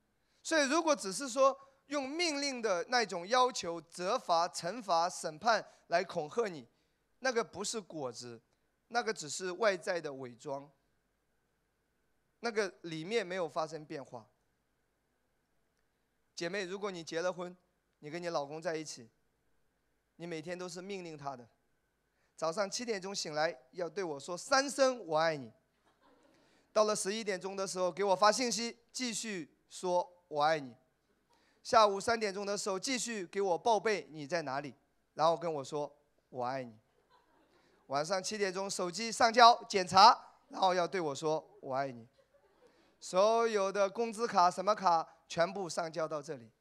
所以如果只是说用命令的那种要求、责罚、惩罚、审判来恐吓你，那个不是果子，那个只是外在的伪装。那个里面没有发生变化。姐妹，如果你结了婚，你跟你老公在一起，你每天都是命令他的：早上七点钟醒来要对我说三声“我爱你”。到了十一点钟的时候给我发信息，继续说“我爱你”。下午三点钟的时候继续给我报备你在哪里，然后跟我说“我爱你”。晚上七点钟手机上交检查，然后要对我说“我爱你”。所有的工资卡、什么卡，全部上交到这里。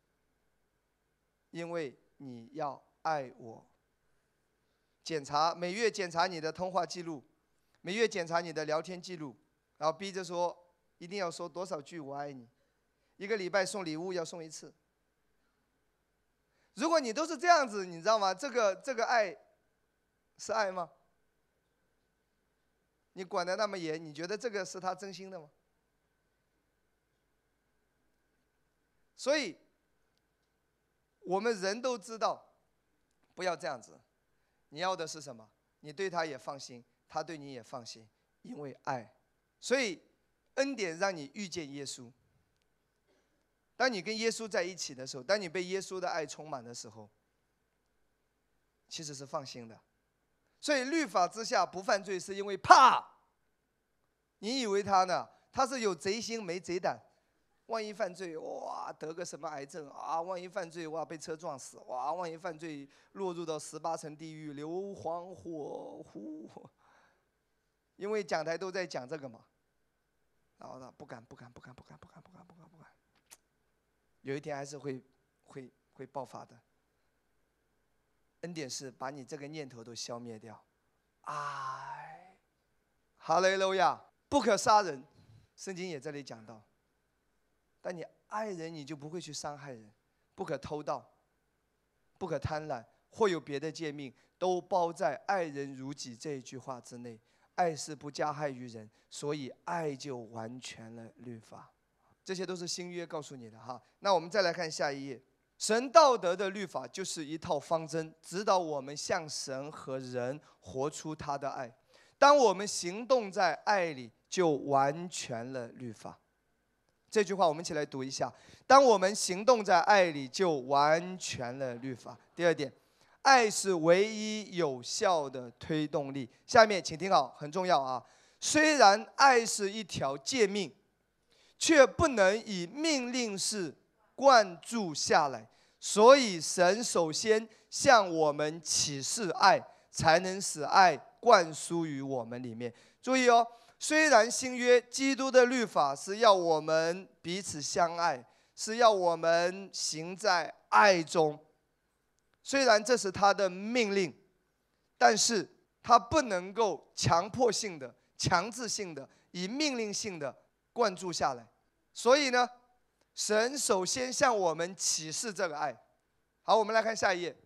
因为你要爱我。检查每月检查你的通话记录，每月检查你的聊天记录，然后逼着说一定要说多少句“我爱你”。一个礼拜送礼物要送一次。如果你都是这样子，你知道吗？这个这个爱，是爱吗？你管得那么严，你觉得这个是他真心的吗？所以，我们人都知道，不要这样子。你要的是什么？你对他也放心，他对你也放心，因为爱。所以，恩典让你遇见耶稣。当你跟耶稣在一起的时候，当你被耶稣的爱充满的时候，其实是放心的。所以，律法之下不犯罪，是因为怕。你以为他呢？他是有贼心没贼胆。万一犯罪哇，得个什么癌症啊？万一犯罪哇，被车撞死哇？万一犯罪落入到十八层地狱，硫磺火湖？因为讲台都在讲这个嘛。然后他不敢，不敢，不敢，不敢，不敢，不敢，不敢，不敢。有一天还是会，会，会爆发的。恩典是把你这个念头都消灭掉。哎，哈雷路亚，不可杀人。圣经也这里讲到。但你爱人，你就不会去伤害人，不可偷盗，不可贪婪，或有别的诫命，都包在“爱人如己”这一句话之内。爱是不加害于人，所以爱就完全了律法。这些都是新约告诉你的哈。那我们再来看下一页，神道德的律法就是一套方针，指导我们向神和人活出他的爱。当我们行动在爱里，就完全了律法。这句话我们一起来读一下：当我们行动在爱里，就完全了律法。第二点，爱是唯一有效的推动力。下面请听好，很重要啊！虽然爱是一条诫命，却不能以命令式灌注下来。所以，神首先向我们启示爱，才能使爱灌输于我们里面。注意哦。虽然新约基督的律法是要我们彼此相爱，是要我们行在爱中。虽然这是他的命令，但是他不能够强迫性的、强制性的、以命令性的灌注下来。所以呢，神首先向我们启示这个爱。好，我们来看下一页，《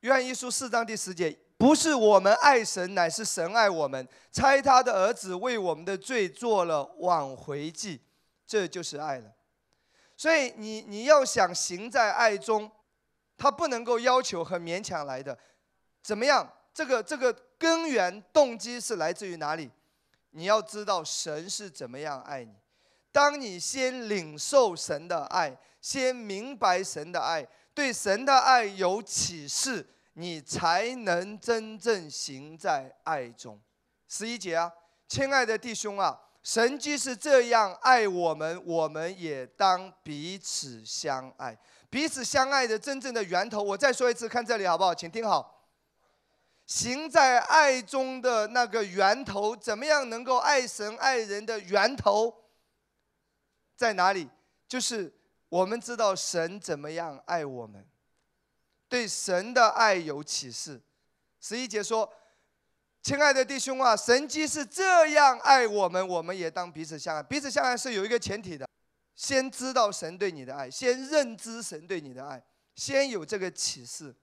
约翰一书》四章第十节。不是我们爱神，乃是神爱我们。猜他的儿子为我们的罪做了挽回祭，这就是爱了。所以你你要想行在爱中，他不能够要求和勉强来的。怎么样？这个这个根源动机是来自于哪里？你要知道神是怎么样爱你。当你先领受神的爱，先明白神的爱，对神的爱有启示。你才能真正行在爱中，十一节啊，亲爱的弟兄啊，神既是这样爱我们，我们也当彼此相爱。彼此相爱的真正的源头，我再说一次，看这里好不好？请听好，行在爱中的那个源头，怎么样能够爱神爱人的源头在哪里？就是我们知道神怎么样爱我们。对神的爱有启示，十一节说：“亲爱的弟兄啊，神既是这样爱我们，我们也当彼此相爱。彼此相爱是有一个前提的，先知道神对你的爱，先认知神对你的爱，先有这个启示。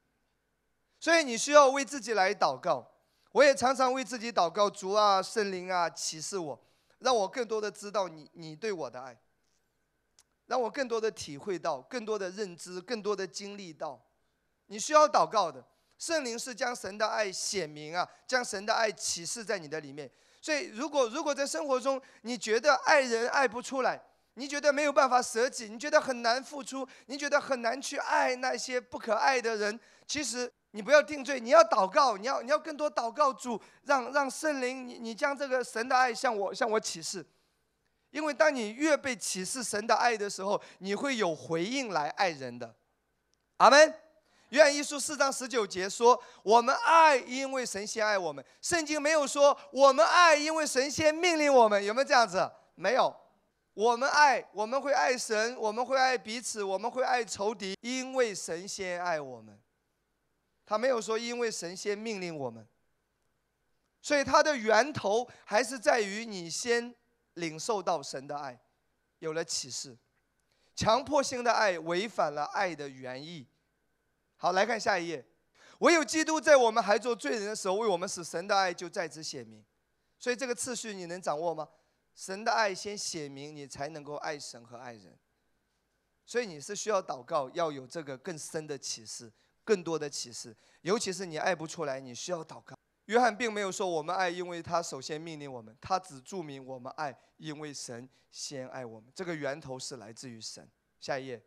所以你需要为自己来祷告。我也常常为自己祷告，主啊，圣灵啊，启示我，让我更多的知道你你对我的爱，让我更多的体会到，更多的认知，更多的经历到。”你需要祷告的，圣灵是将神的爱显明啊，将神的爱启示在你的里面。所以，如果如果在生活中你觉得爱人爱不出来，你觉得没有办法舍己，你觉得很难付出，你觉得很难去爱那些不可爱的人，其实你不要定罪，你要祷告，你要你要更多祷告主，让让圣灵你你将这个神的爱向我向我启示，因为当你越被启示神的爱的时候，你会有回应来爱人的。阿门。约翰一书四章十九节说：“我们爱，因为神先爱我们。”圣经没有说“我们爱，因为神先命令我们”，有没有这样子？没有。我们爱，我们会爱神，我们会爱彼此，我们会爱仇敌，因为神先爱我们。他没有说“因为神先命令我们”。所以他的源头还是在于你先领受到神的爱，有了启示。强迫性的爱违反了爱的原意。好，来看下一页。唯有基督在我们还做罪人的时候为我们死，神的爱就在此显明。所以这个次序你能掌握吗？神的爱先显明，你才能够爱神和爱人。所以你是需要祷告，要有这个更深的启示，更多的启示。尤其是你爱不出来，你需要祷告。约翰并没有说我们爱，因为他首先命令我们，他只注明我们爱，因为神先爱我们，这个源头是来自于神。下一页。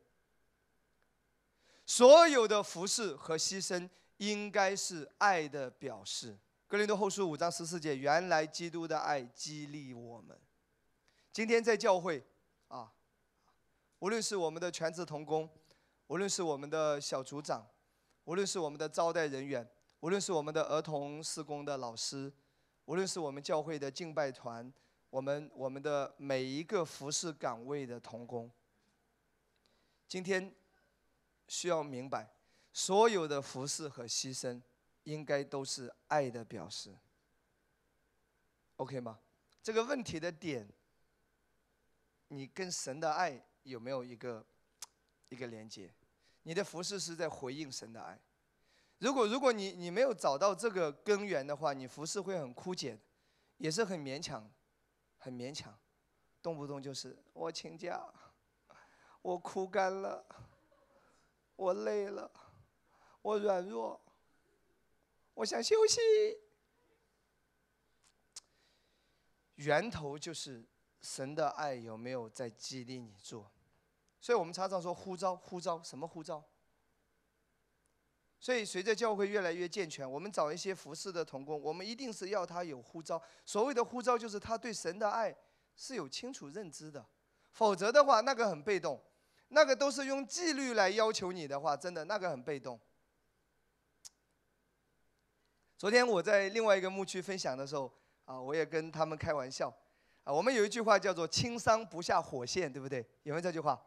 所有的服侍和牺牲应该是爱的表示。格林多后书五章十四节，原来基督的爱激励我们。今天在教会，啊，无论是我们的全职童工，无论是我们的小组长，无论是我们的招待人员，无论是我们的儿童施工的老师，无论是我们教会的敬拜团，我们我们的每一个服侍岗位的童工，今天。需要明白，所有的服侍和牺牲，应该都是爱的表示。OK 吗？这个问题的点，你跟神的爱有没有一个一个连接？你的服侍是在回应神的爱。如果如果你你没有找到这个根源的话，你服侍会很枯竭，也是很勉强，很勉强，动不动就是我请假，我哭干了。我累了，我软弱，我想休息。源头就是神的爱有没有在激励你做？所以我们常常说呼召，呼召什么呼召？所以随着教会越来越健全，我们找一些服侍的童工，我们一定是要他有呼召。所谓的呼召，就是他对神的爱是有清楚认知的，否则的话，那个很被动。那个都是用纪律来要求你的话，真的那个很被动。昨天我在另外一个牧区分享的时候，啊，我也跟他们开玩笑，啊，我们有一句话叫做“轻伤不下火线”，对不对？有没有这句话？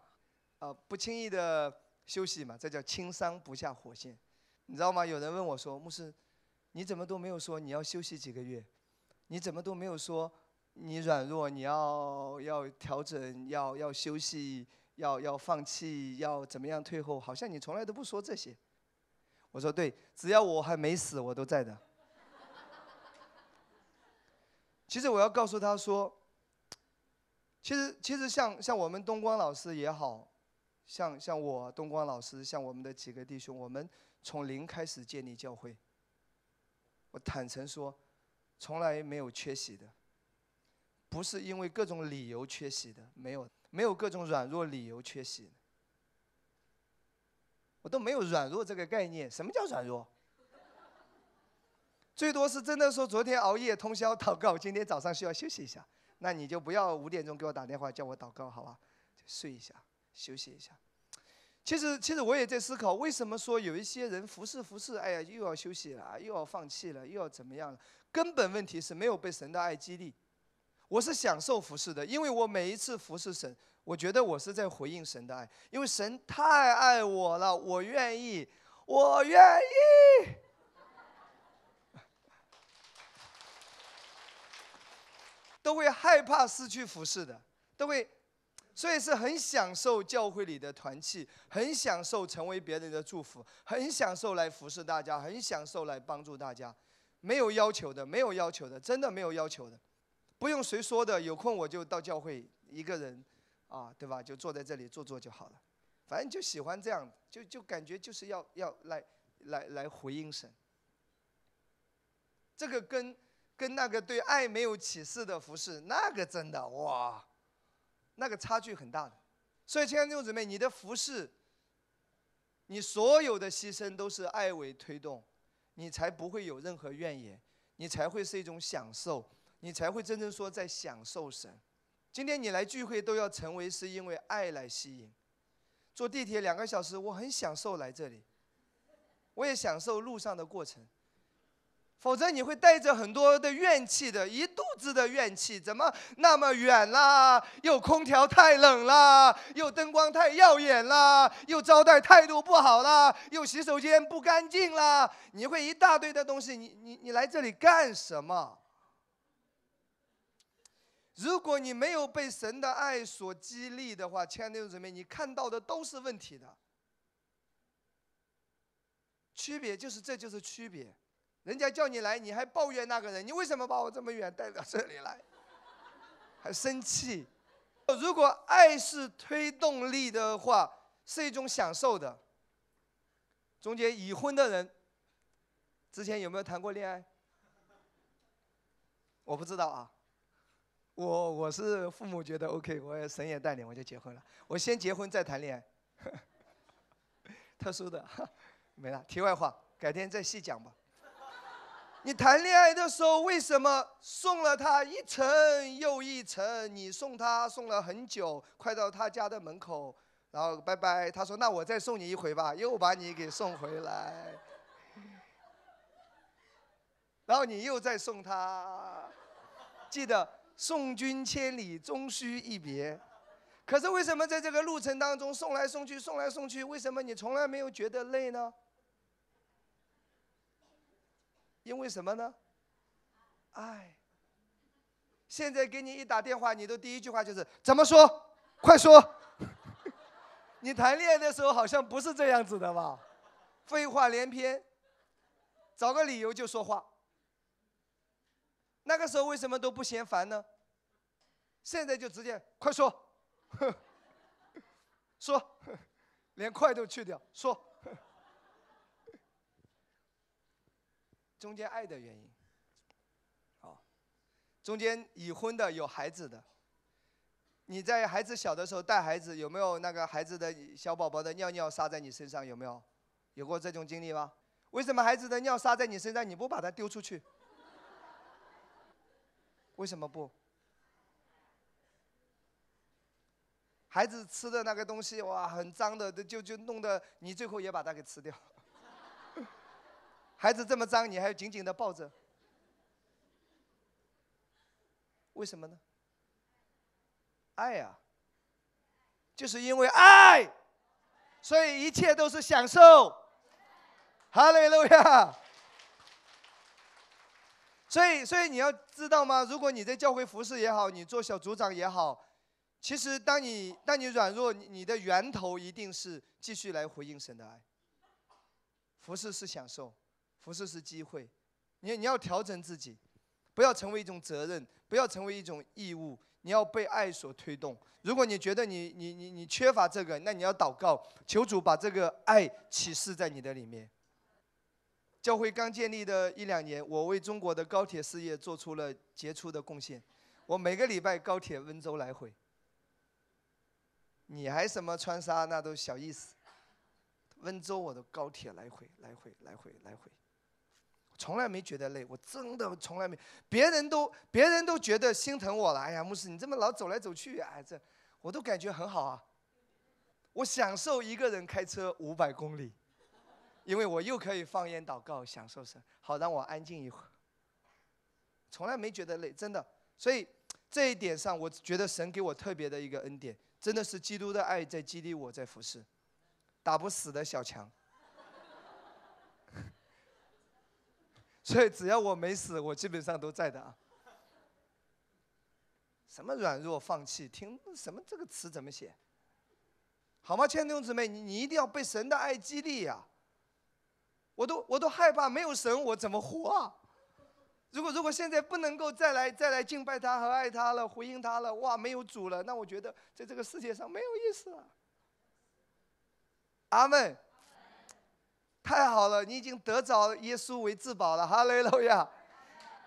啊，不轻易的休息嘛，这叫“轻伤不下火线”。你知道吗？有人问我说：“牧师，你怎么都没有说你要休息几个月？你怎么都没有说你软弱，你要要调整，要要休息？”要要放弃，要怎么样退后？好像你从来都不说这些。我说对，只要我还没死，我都在的。其实我要告诉他说，其实其实像像我们东光老师也好，像像我东光老师，像我们的几个弟兄，我们从零开始建立教会。我坦诚说，从来没有缺席的，不是因为各种理由缺席的，没有。没有各种软弱理由缺席，我都没有软弱这个概念。什么叫软弱？最多是真的说昨天熬夜通宵祷告，今天早上需要休息一下。那你就不要五点钟给我打电话叫我祷告，好吧？睡一下，休息一下。其实，其实我也在思考，为什么说有一些人服侍服侍，哎呀又要休息了，又要放弃了，又要怎么样了？根本问题是没有被神的爱激励。我是享受服侍的，因为我每一次服侍神，我觉得我是在回应神的爱，因为神太爱我了，我愿意，我愿意。都会害怕失去服侍的，都会，所以是很享受教会里的团契，很享受成为别人的祝福，很享受来服侍大家，很享受来帮助大家，没有要求的，没有要求的，真的没有要求的。不用谁说的，有空我就到教会一个人，啊，对吧？就坐在这里坐坐就好了，反正就喜欢这样，就就感觉就是要要来来来回应神。这个跟跟那个对爱没有启示的服饰，那个真的哇，那个差距很大的。所以，亲爱的弟兄姊妹，你的服饰，你所有的牺牲都是爱为推动，你才不会有任何怨言，你才会是一种享受。你才会真正说在享受神。今天你来聚会都要成为是因为爱来吸引。坐地铁两个小时，我很享受来这里。我也享受路上的过程。否则你会带着很多的怨气的，一肚子的怨气，怎么那么远啦？又空调太冷啦？又灯光太耀眼啦？又招待态度不好啦？又洗手间不干净啦？你会一大堆的东西，你你你来这里干什么？如果你没有被神的爱所激励的话，亲爱的弟兄姊妹，你看到的都是问题的。区别就是，这就是区别。人家叫你来，你还抱怨那个人，你为什么把我这么远带到这里来？还生气？如果爱是推动力的话，是一种享受的。中间已婚的人，之前有没有谈过恋爱？我不知道啊。我我是父母觉得 OK，我神也带领我就结婚了。我先结婚再谈恋爱，特殊的，没了。题外话，改天再细讲吧。你谈恋爱的时候为什么送了他一层又一层？你送他送了很久，快到他家的门口，然后拜拜。他说：“那我再送你一回吧。”又把你给送回来，然后你又再送他，记得。送君千里，终须一别。可是为什么在这个路程当中，送来送去，送来送去，为什么你从来没有觉得累呢？因为什么呢？爱。现在给你一打电话，你都第一句话就是怎么说？快说！你谈恋爱的时候好像不是这样子的吧？废话连篇，找个理由就说话。那个时候为什么都不嫌烦呢？现在就直接快说，说，连快都去掉说。中间爱的原因，好，中间已婚的有孩子的，你在孩子小的时候带孩子，有没有那个孩子的小宝宝的尿尿撒在你身上？有没有？有过这种经历吗？为什么孩子的尿撒在你身上你不把它丢出去？为什么不？孩子吃的那个东西哇，很脏的，就就弄得你最后也把它给吃掉。孩子这么脏，你还紧紧的抱着，为什么呢？爱啊，就是因为爱，所以一切都是享受。哈利路亚。所以，所以你要知道吗？如果你在教会服侍也好，你做小组长也好。其实，当你当你软弱，你的源头一定是继续来回应神的爱。服侍是享受，服侍是机会，你你要调整自己，不要成为一种责任，不要成为一种义务，你要被爱所推动。如果你觉得你你你你缺乏这个，那你要祷告，求主把这个爱启示在你的里面。教会刚建立的一两年，我为中国的高铁事业做出了杰出的贡献，我每个礼拜高铁温州来回。你还什么川沙那都小意思，温州我都高铁来回来回来回来回，从来没觉得累，我真的从来没，别人都别人都觉得心疼我了，哎呀牧师你这么老走来走去哎这，我都感觉很好啊，我享受一个人开车五百公里，因为我又可以放言祷告享受神，好让我安静一会儿，从来没觉得累，真的，所以这一点上我觉得神给我特别的一个恩典。真的是基督的爱在激励我，在服侍，打不死的小强，所以只要我没死，我基本上都在的啊。什么软弱、放弃、听什么这个词怎么写？好吗，亲爱的弟兄姊妹，你你一定要被神的爱激励呀。我都我都害怕没有神，我怎么活？啊？如果如果现在不能够再来再来敬拜他和爱他了，回应他了，哇，没有主了，那我觉得在这个世界上没有意思了。阿门。太好了，你已经得着耶稣为至宝了，哈雷路亚。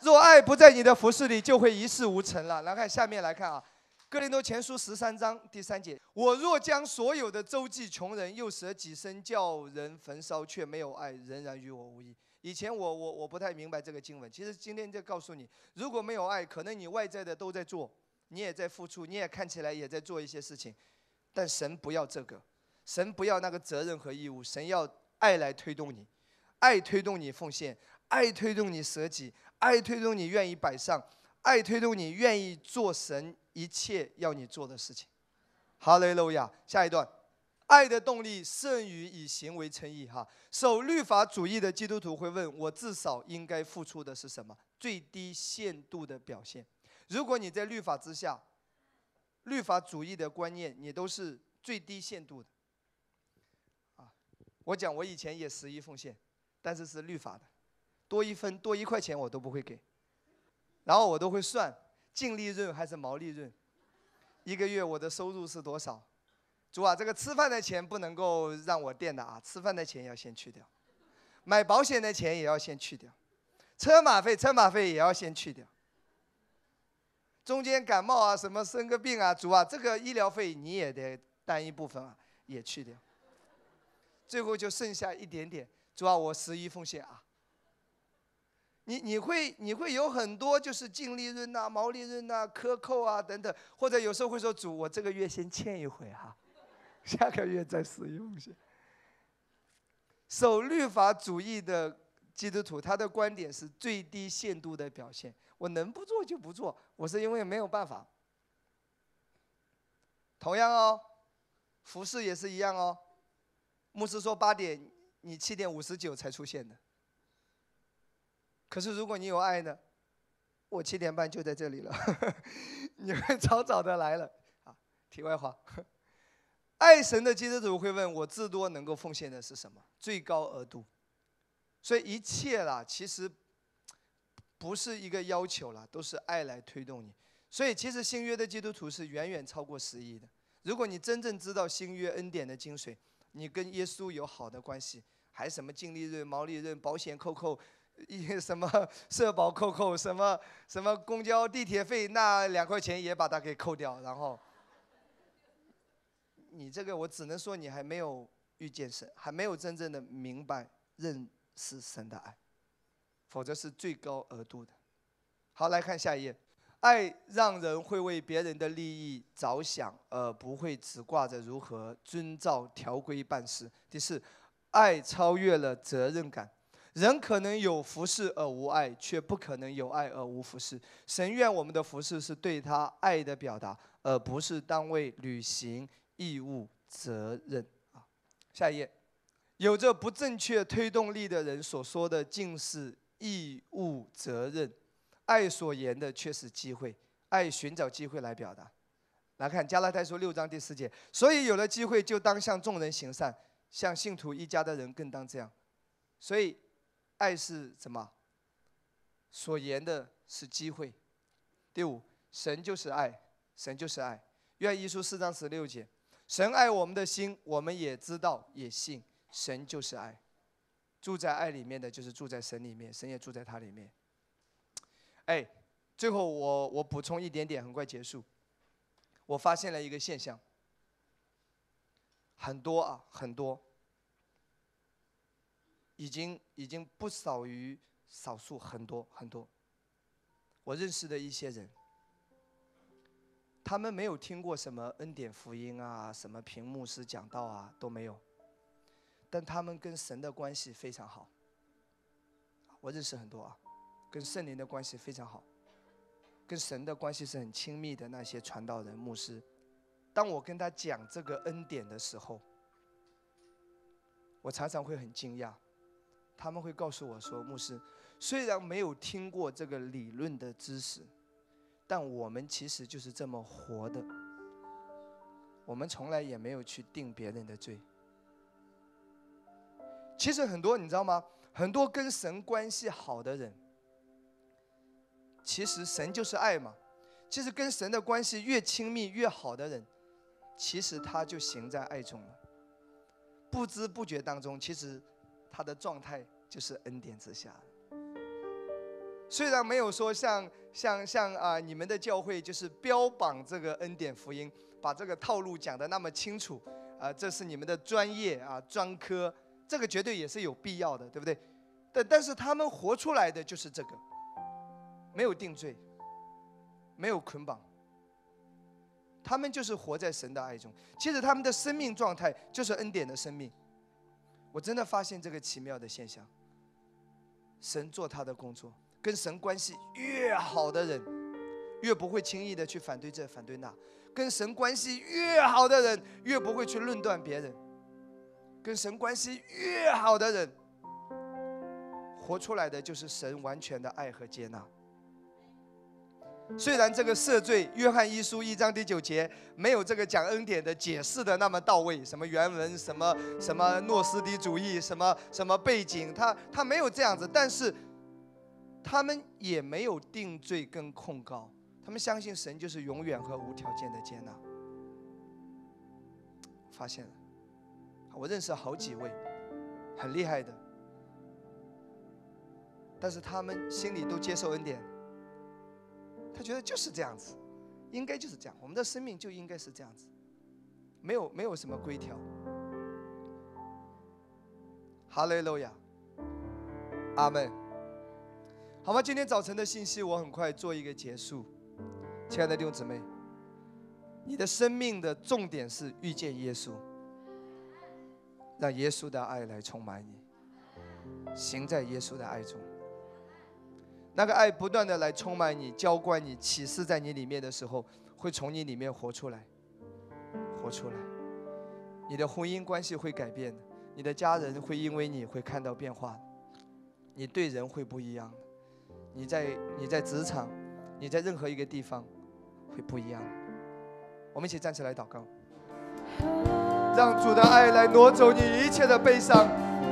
若爱不在你的服饰里，就会一事无成了。来看下面来看啊，《哥林多前书》十三章第三节：我若将所有的周济穷人，又舍己身叫人焚烧，却没有爱，仍然与我无异。以前我我我不太明白这个经文，其实今天就告诉你，如果没有爱，可能你外在的都在做，你也在付出，你也看起来也在做一些事情，但神不要这个，神不要那个责任和义务，神要爱来推动你，爱推动你奉献，爱推动你舍己，爱推动你愿意摆上，爱推动你愿意做神一切要你做的事情。哈雷路亚，下一段。爱的动力胜于以行为称义，哈！守律法主义的基督徒会问我：至少应该付出的是什么？最低限度的表现。如果你在律法之下，律法主义的观念，你都是最低限度的。啊！我讲，我以前也十一奉献，但是是律法的，多一分多一块钱我都不会给，然后我都会算净利润还是毛利润，一个月我的收入是多少？主啊，这个吃饭的钱不能够让我垫的啊，吃饭的钱要先去掉，买保险的钱也要先去掉，车马费、车马费也要先去掉，中间感冒啊、什么生个病啊，主啊，这个医疗费你也得担一部分啊，也去掉，最后就剩下一点点。主啊，我十一奉献啊，你你会你会有很多就是净利润呐、毛利润呐、克扣啊等等，或者有时候会说主，我这个月先欠一回哈。下个月再使用下。守律法主义的基督徒，他的观点是最低限度的表现。我能不做就不做，我是因为没有办法。同样哦，服饰也是一样哦。牧师说八点，你七点五十九才出现的。可是如果你有爱呢，我七点半就在这里了，你们早早的来了。啊，题外话。爱神的基督徒会问我，至多能够奉献的是什么最高额度？所以一切啦，其实不是一个要求啦，都是爱来推动你。所以，其实新约的基督徒是远远超过十亿的。如果你真正知道新约恩典的精髓，你跟耶稣有好的关系，还什么净利润、毛利润、保险扣扣，什么社保扣扣，什么什么公交地铁费那两块钱也把它给扣掉，然后。你这个，我只能说你还没有遇见神，还没有真正的明白认识神的爱，否则是最高额度的。好，来看下一页。爱让人会为别人的利益着想，而不会只挂着如何遵照条规办事。第四，爱超越了责任感。人可能有服侍而无爱，却不可能有爱而无服侍。神愿我们的服侍是对他爱的表达，而不是单为履行。义务责任啊，下一页，有着不正确推动力的人所说的竟是义务责任，爱所言的却是机会，爱寻找机会来表达。来看加拉太书六章第四节，所以有了机会就当向众人行善，向信徒一家的人更当这样。所以，爱是什么？所言的是机会。第五，神就是爱，神就是爱。愿一书四章十六节。神爱我们的心，我们也知道，也信神就是爱，住在爱里面的就是住在神里面，神也住在他里面。哎，最后我我补充一点点，很快结束。我发现了一个现象，很多啊，很多，已经已经不少于少数，很多很多，我认识的一些人。他们没有听过什么恩典福音啊，什么凭牧师讲道啊，都没有。但他们跟神的关系非常好。我认识很多啊，跟圣灵的关系非常好，跟神的关系是很亲密的那些传道人、牧师。当我跟他讲这个恩典的时候，我常常会很惊讶，他们会告诉我说：“牧师，虽然没有听过这个理论的知识。”但我们其实就是这么活的，我们从来也没有去定别人的罪。其实很多你知道吗？很多跟神关系好的人，其实神就是爱嘛。其实跟神的关系越亲密越好的人，其实他就行在爱中了，不知不觉当中，其实他的状态就是恩典之下。虽然没有说像像像啊，你们的教会就是标榜这个恩典福音，把这个套路讲得那么清楚，啊，这是你们的专业啊，专科，这个绝对也是有必要的，对不对？但但是他们活出来的就是这个，没有定罪，没有捆绑，他们就是活在神的爱中。其实他们的生命状态就是恩典的生命，我真的发现这个奇妙的现象。神做他的工作。跟神关系越好的人，越不会轻易的去反对这反对那；跟神关系越好的人，越不会去论断别人；跟神关系越好的人，活出来的就是神完全的爱和接纳。虽然这个赦罪，约翰一书一章第九节没有这个讲恩典的解释的那么到位，什么原文，什么什么诺斯底主义，什么什么背景，他他没有这样子，但是。他们也没有定罪跟控告，他们相信神就是永远和无条件的接纳。发现了，我认识好几位，很厉害的，但是他们心里都接受恩典，他觉得就是这样子，应该就是这样，我们的生命就应该是这样子，没有没有什么规条。哈雷路亚，阿门。好吗？今天早晨的信息我很快做一个结束，亲爱的弟兄姊妹，你的生命的重点是遇见耶稣，让耶稣的爱来充满你，行在耶稣的爱中，那个爱不断的来充满你，浇灌你，启示在你里面的时候，会从你里面活出来，活出来，你的婚姻关系会改变的，你的家人会因为你会看到变化，你对人会不一样。你在你在职场，你在任何一个地方，会不一样。我们一起站起来祷告，让主的爱来挪走你一切的悲伤，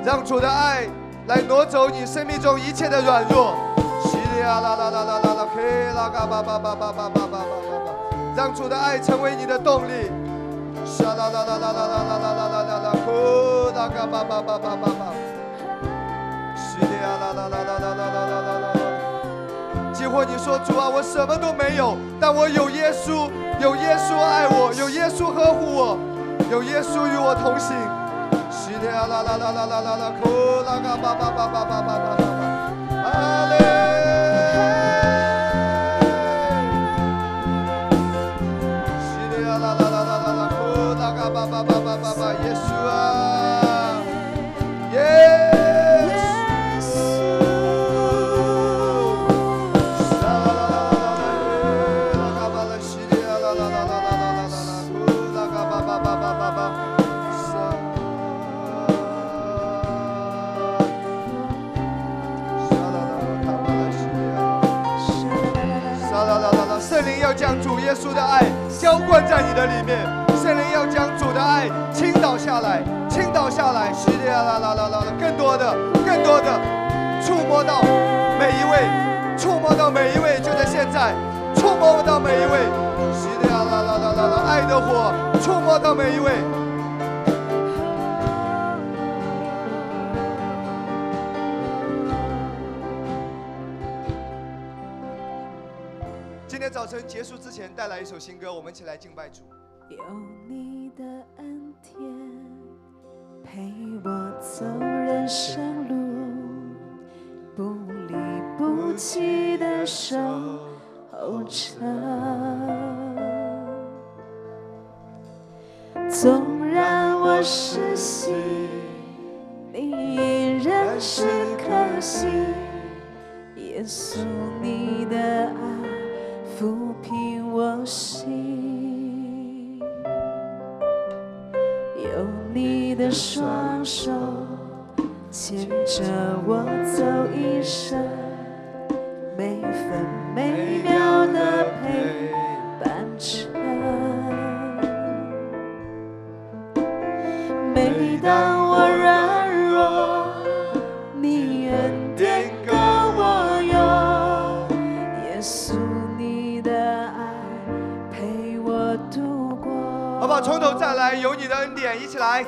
让主的爱来挪走你生命中一切的软弱。啦啦啦啦啦啦啦啦，西里啊啦啦啦啦啦啦啦啦嘎巴巴巴巴巴巴巴巴巴，让主的爱成为你的动力。沙啦啦啦啦啦啦啦啦啦啦，啦啦，啦呼嘎巴巴巴巴巴西里苦啦啦啦啦啦啦啦啦啦。或你说主啊，我什么都没有，但我有耶稣，有耶稣爱我，有耶稣呵护我，有耶稣与我同行。西天啦啦啦啦啦啦啦，苦那个吧吧吧吧吧吧吧吧吧，阿咧。西天阿啦啦啦啦啦啦苦那个吧吧耶稣啊耶。灌在你的里面，圣灵要将主的爱倾倒下来，倾倒下来，使的啦啦啦啦啦，更多的、更多的触摸到每一位，触摸到每一位，就在现在，触摸到每一位，使的啦啦啦啦啦，爱的火触摸到每一位。早晨结束之前，带来一首新歌，我们一起来敬拜主。有你的恩典陪我走人生路，不离不弃的守候着。纵然我失信，你依然是可惜。耶稣。双手牵着我走一生，每分每秒的陪伴着。每当我软弱，你恩典够我有耶稣，你的爱陪我度过。好不好？从头再来，有你的恩典，一起来。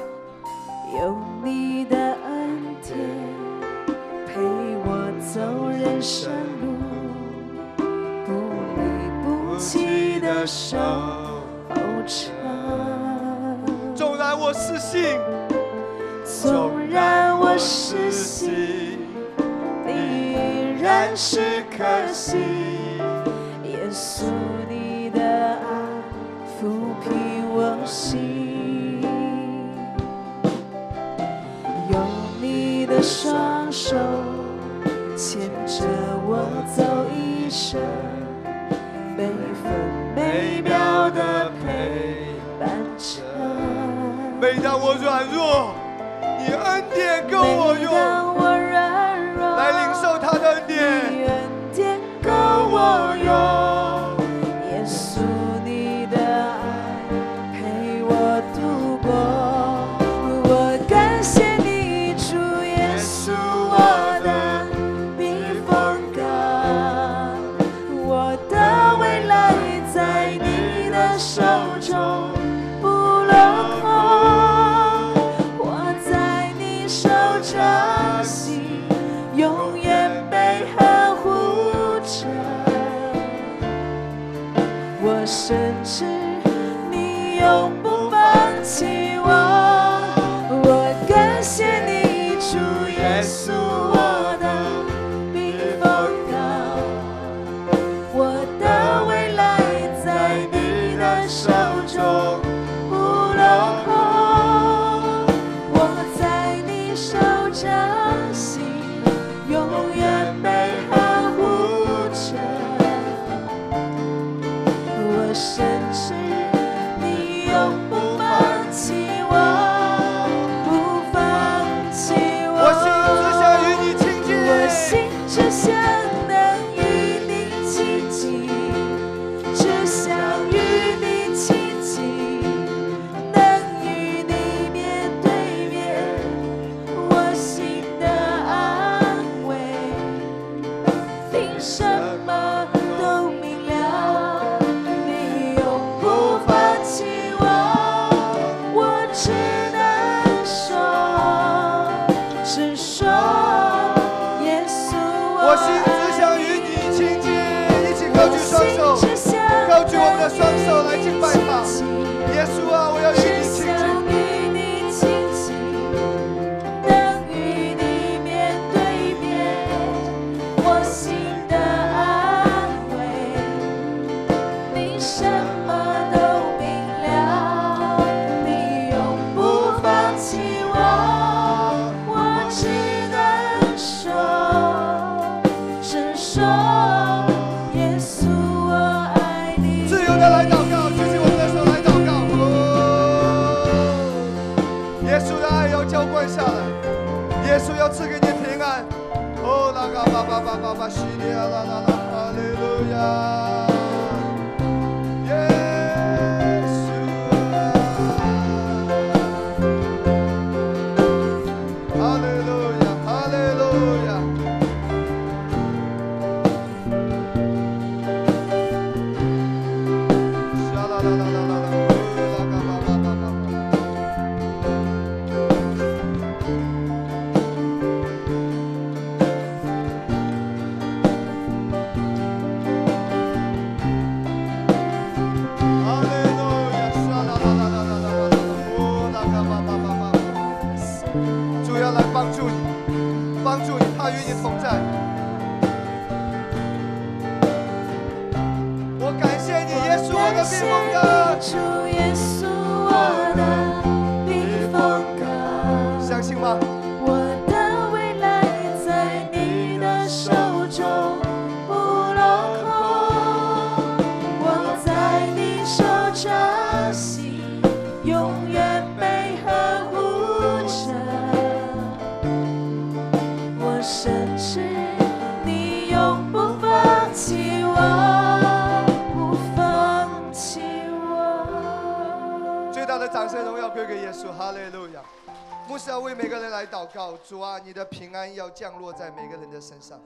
你的平安要降落在每个人的身上，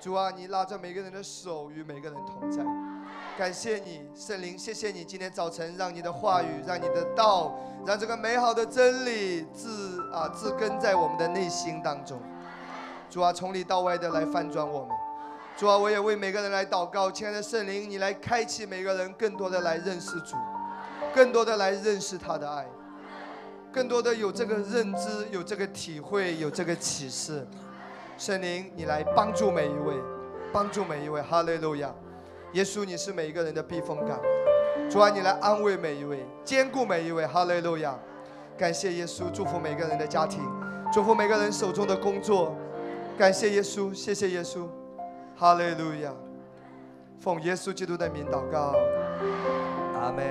主啊，你拉着每个人的手，与每个人同在。感谢你，圣灵，谢谢你今天早晨让你的话语，让你的道，让这个美好的真理自啊自根在我们的内心当中。主啊，从里到外的来翻转我们。主啊，我也为每个人来祷告，亲爱的圣灵，你来开启每个人更多的来认识主，更多的来认识他的爱。更多的有这个认知，有这个体会，有这个启示，神灵，你来帮助每一位，帮助每一位，哈利路亚，耶稣你是每一个人的避风港，主啊，你来安慰每一位，兼顾每一位，哈利路亚，感谢耶稣，祝福每个人的家庭，祝福每个人手中的工作，感谢耶稣，谢谢耶稣，哈利路亚，奉耶稣基督的名祷告，阿门。